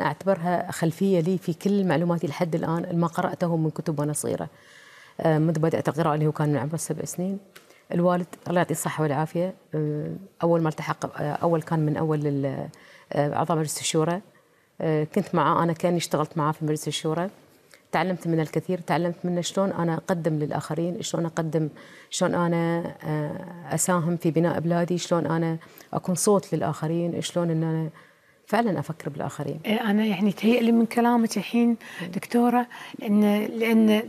أعتبرها خلفية لي في كل معلوماتي لحد الآن ما قرأته من كتب وأنا صغيرة آه، منذ بدأت القراءة اللي هو كان من عمر سبع سنين الوالد الله يعطيه الصحة والعافية آه، أول ما التحق أول كان من أول أعضاء مجلس الشورى كنت معاه أنا كان اشتغلت معاه في مجلس الشورى تعلمت من الكثير تعلمت منه شلون انا اقدم للاخرين شلون اقدم شلون انا آه، اساهم في بناء بلادي شلون انا اكون صوت للاخرين شلون ان انا فعلا افكر بالاخرين إيه، انا يعني تهيأ لي من كلامك الحين دكتوره ان لان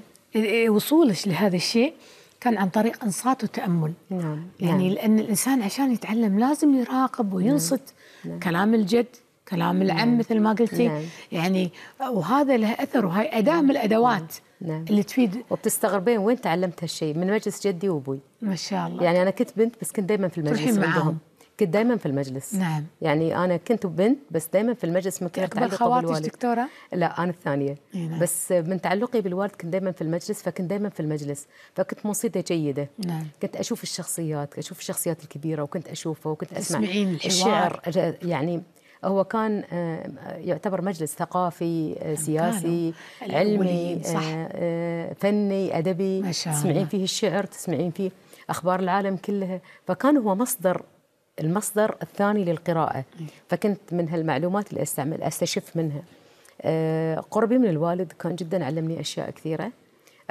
وصولك لهذا الشيء كان عن طريق انصات وتامل نعم يعني نعم. لان الانسان عشان يتعلم لازم يراقب وينصت نعم. نعم. كلام الجد كلام العم مثل ما قلتي نعم. يعني وهذا له اثر وهي اداه من الادوات نعم. نعم. اللي تفيد وبتستغربين وين تعلمت هالشيء من مجلس جدي وابوي ما شاء الله يعني انا كنت بنت بس كنت دائما في المجلس معاهم كنت دائما في المجلس نعم يعني انا كنت بنت بس دائما في المجلس من كثر تعلقي بالوالد دكتوره لا انا الثانيه نعم. بس من تعلقي بالوالد كنت دائما في المجلس فكنت دائما في المجلس فكنت مصيده جيده نعم. كنت اشوف الشخصيات اشوف الشخصيات الكبيره وكنت اشوفه وكنت اسمع الشعر يعني هو كان آه، يعتبر مجلس ثقافي آه، سياسي علمي صح. آه، فني أدبي تسمعين فيه الشعر تسمعين فيه أخبار العالم كلها فكان هو مصدر المصدر الثاني للقراءة إيه. فكنت من هالمعلومات اللي أستعمل أستشف منها قربي من الوالد كان جدا علمني أشياء كثيرة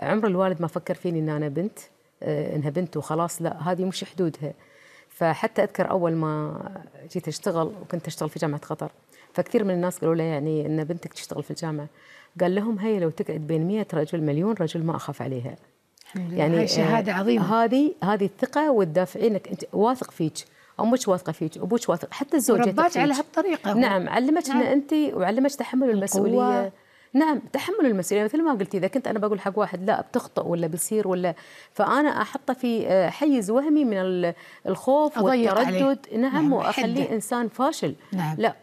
عمر الوالد ما فكر فيني إن أنا بنت إنها بنت وخلاص لا هذه مش حدودها فحتى اذكر اول ما جيت اشتغل وكنت اشتغل في جامعه قطر فكثير من الناس قالوا لي يعني ان بنتك تشتغل في الجامعه قال لهم هي لو تقعد بين 100 رجل مليون رجل ما اخاف عليها يعني هاي شهاده آه، عظيمه هذه هذه الثقه والدافعين انك انت واثق فيك امك واثقه فيك ابوك واثق حتى الزوجة رباك على هالطريقه نعم علمك نعم. ان انت وعلمك تحمل المسؤوليه نعم تحمل المسؤوليه مثل ما قلتي اذا كنت انا بقول حق واحد لا بتخطئ ولا بيصير ولا فانا احطه في آه، حيز وهمي من الخوف والتردد نعم, نعم واخليه انسان فاشل نعم. لا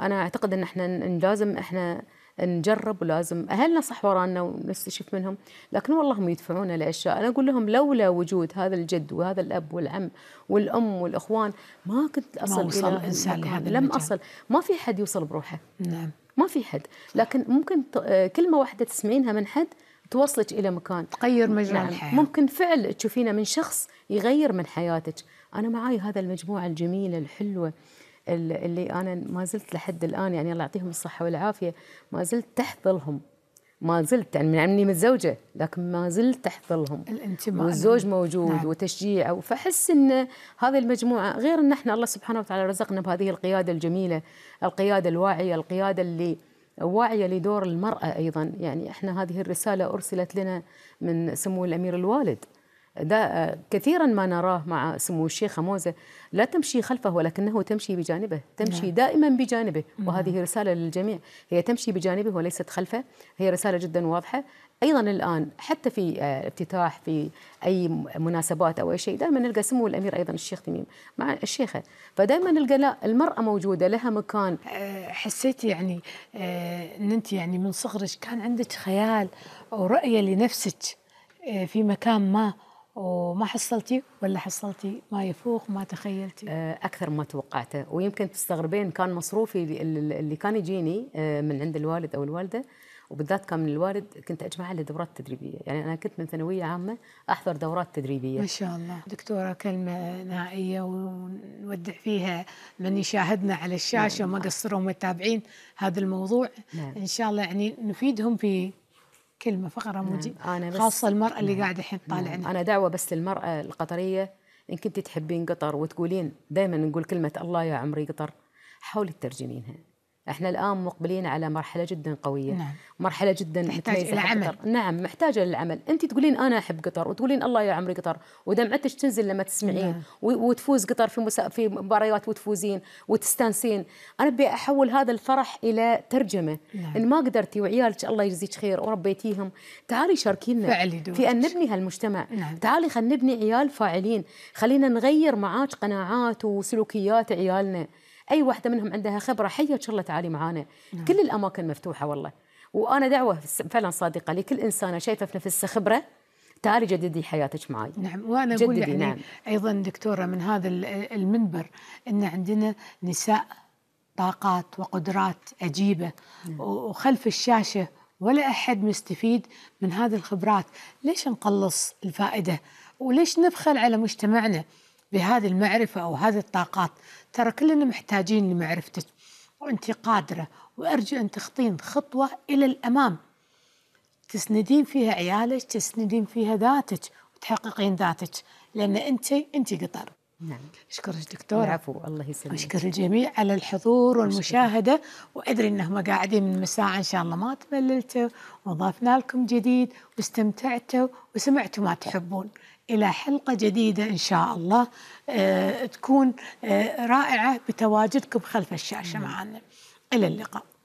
انا اعتقد ان احنا لازم احنا نجرب ولازم اهلنا صح ورانا ونستشف منهم لكن والله هم يدفعونا لاشياء انا اقول لهم لولا وجود هذا الجد وهذا الاب والعم والام والاخوان ما كنت اصل ما وصل الى الانسان لهذا لم اصل ما في حد يوصل بروحه نعم ما في حد لكن ممكن آه، كلمه واحده تسمعينها من حد توصلك الى مكان تغير مجرى نعم. الحياه ممكن فعل تشوفينه من شخص يغير من حياتك انا معاي هذا المجموعه الجميله الحلوه اللي انا ما زلت لحد الان يعني الله يعطيهم الصحه والعافيه ما زلت تحظلهم ما زلت يعني من اني متزوجه لكن ما زلت تحظلهم الانتماء والزوج نعم. موجود نعم. وتشجيع فاحس ان هذه المجموعه غير ان احنا الله سبحانه وتعالى رزقنا بهذه القياده الجميله القياده الواعيه القياده اللي واعيه لدور المراه ايضا يعني احنا هذه الرساله ارسلت لنا من سمو الامير الوالد ده آه، كثيرا ما نراه مع سمو الشيخ موزة لا تمشي خلفه ولكنه تمشي بجانبه تمشي نعم. دائما بجانبه وهذه رسالة للجميع هي تمشي بجانبه وليست خلفه هي رسالة جدا واضحة ايضا الان حتى في آه، افتتاح في اي مناسبات او اي شيء دائما نلقى سمو الامير ايضا الشيخ تميم مع الشيخه فدائما نلقى لا المراه موجوده لها مكان آه، حسيتي يعني ان انت يعني من صغرك كان عندك خيال او رؤيه لنفسك في مكان ما وما حصلتي ولا حصلتي ما يفوق ما تخيلتي آه، اكثر ما توقعته ويمكن تستغربين كان مصروفي اللي كان يجيني آه، من عند الوالد او الوالده وبالذات كان من الوالد كنت اجمعه لدورات تدريبيه، يعني انا كنت من ثانويه عامه احضر دورات تدريبيه. ما شاء الله، دكتوره كلمه نهائيه ونودع فيها من يشاهدنا على الشاشه نعم. وما قصروا متابعين هذا الموضوع، نعم. ان شاء الله يعني نفيدهم في كلمه فقره نعم، مودي أنا بس خاصه المراه نعم. اللي قاعده الحين طالعنا نعم. انا دعوه بس للمراه القطريه ان كنت تحبين قطر وتقولين دائما نقول كلمه الله يا عمري قطر حاولي ترجمينها احنا الان مقبلين على مرحله جدا قويه نعم. مرحله جدا تحتاج الى عمل نعم محتاجه للعمل انت تقولين انا احب قطر وتقولين الله يا عمري قطر ودمعتك تنزل لما تسمعين نعم. وتفوز قطر في مسا... في مباريات وتفوزين وتستانسين انا ابي احول هذا الفرح الى ترجمه نعم. ان ما قدرتي وعيالك الله يجزيك خير وربيتيهم تعالي شاركينا في ان نبني هالمجتمع نعم. تعالي خلينا نبني عيال فاعلين خلينا نغير معاك قناعات وسلوكيات عيالنا اي واحده منهم عندها خبره حيه ان شاء الله تعالي معانا نعم. كل الاماكن مفتوحه والله وانا دعوه فعلا صادقه لكل انسانه شايفه في نفسها خبره تعالي جددي حياتك معي نعم وانا اقول يعني نعم. ايضا دكتوره من هذا المنبر ان عندنا نساء طاقات وقدرات عجيبه نعم. وخلف الشاشه ولا احد مستفيد من هذه الخبرات، ليش نقلص الفائده؟ وليش نبخل على مجتمعنا بهذه المعرفه او هذه الطاقات؟ ترى كلنا محتاجين لمعرفتك وأنت قادرة وأرجو أن تخطين خطوة إلى الأمام تسندين فيها عيالك تسندين فيها ذاتك وتحققين ذاتك لأن أنت أنت قطر نعم اشكرك دكتور العفو الله يسلمك اشكر الجميع على الحضور والمشاهده وادري انهم قاعدين من مساء ان شاء الله ما تمللتوا وضافنا لكم جديد واستمتعتوا وسمعتوا ما تحبون إلى حلقة جديدة إن شاء الله آه، تكون آه، رائعة بتواجدكم خلف الشاشة نعم. معنا إلى اللقاء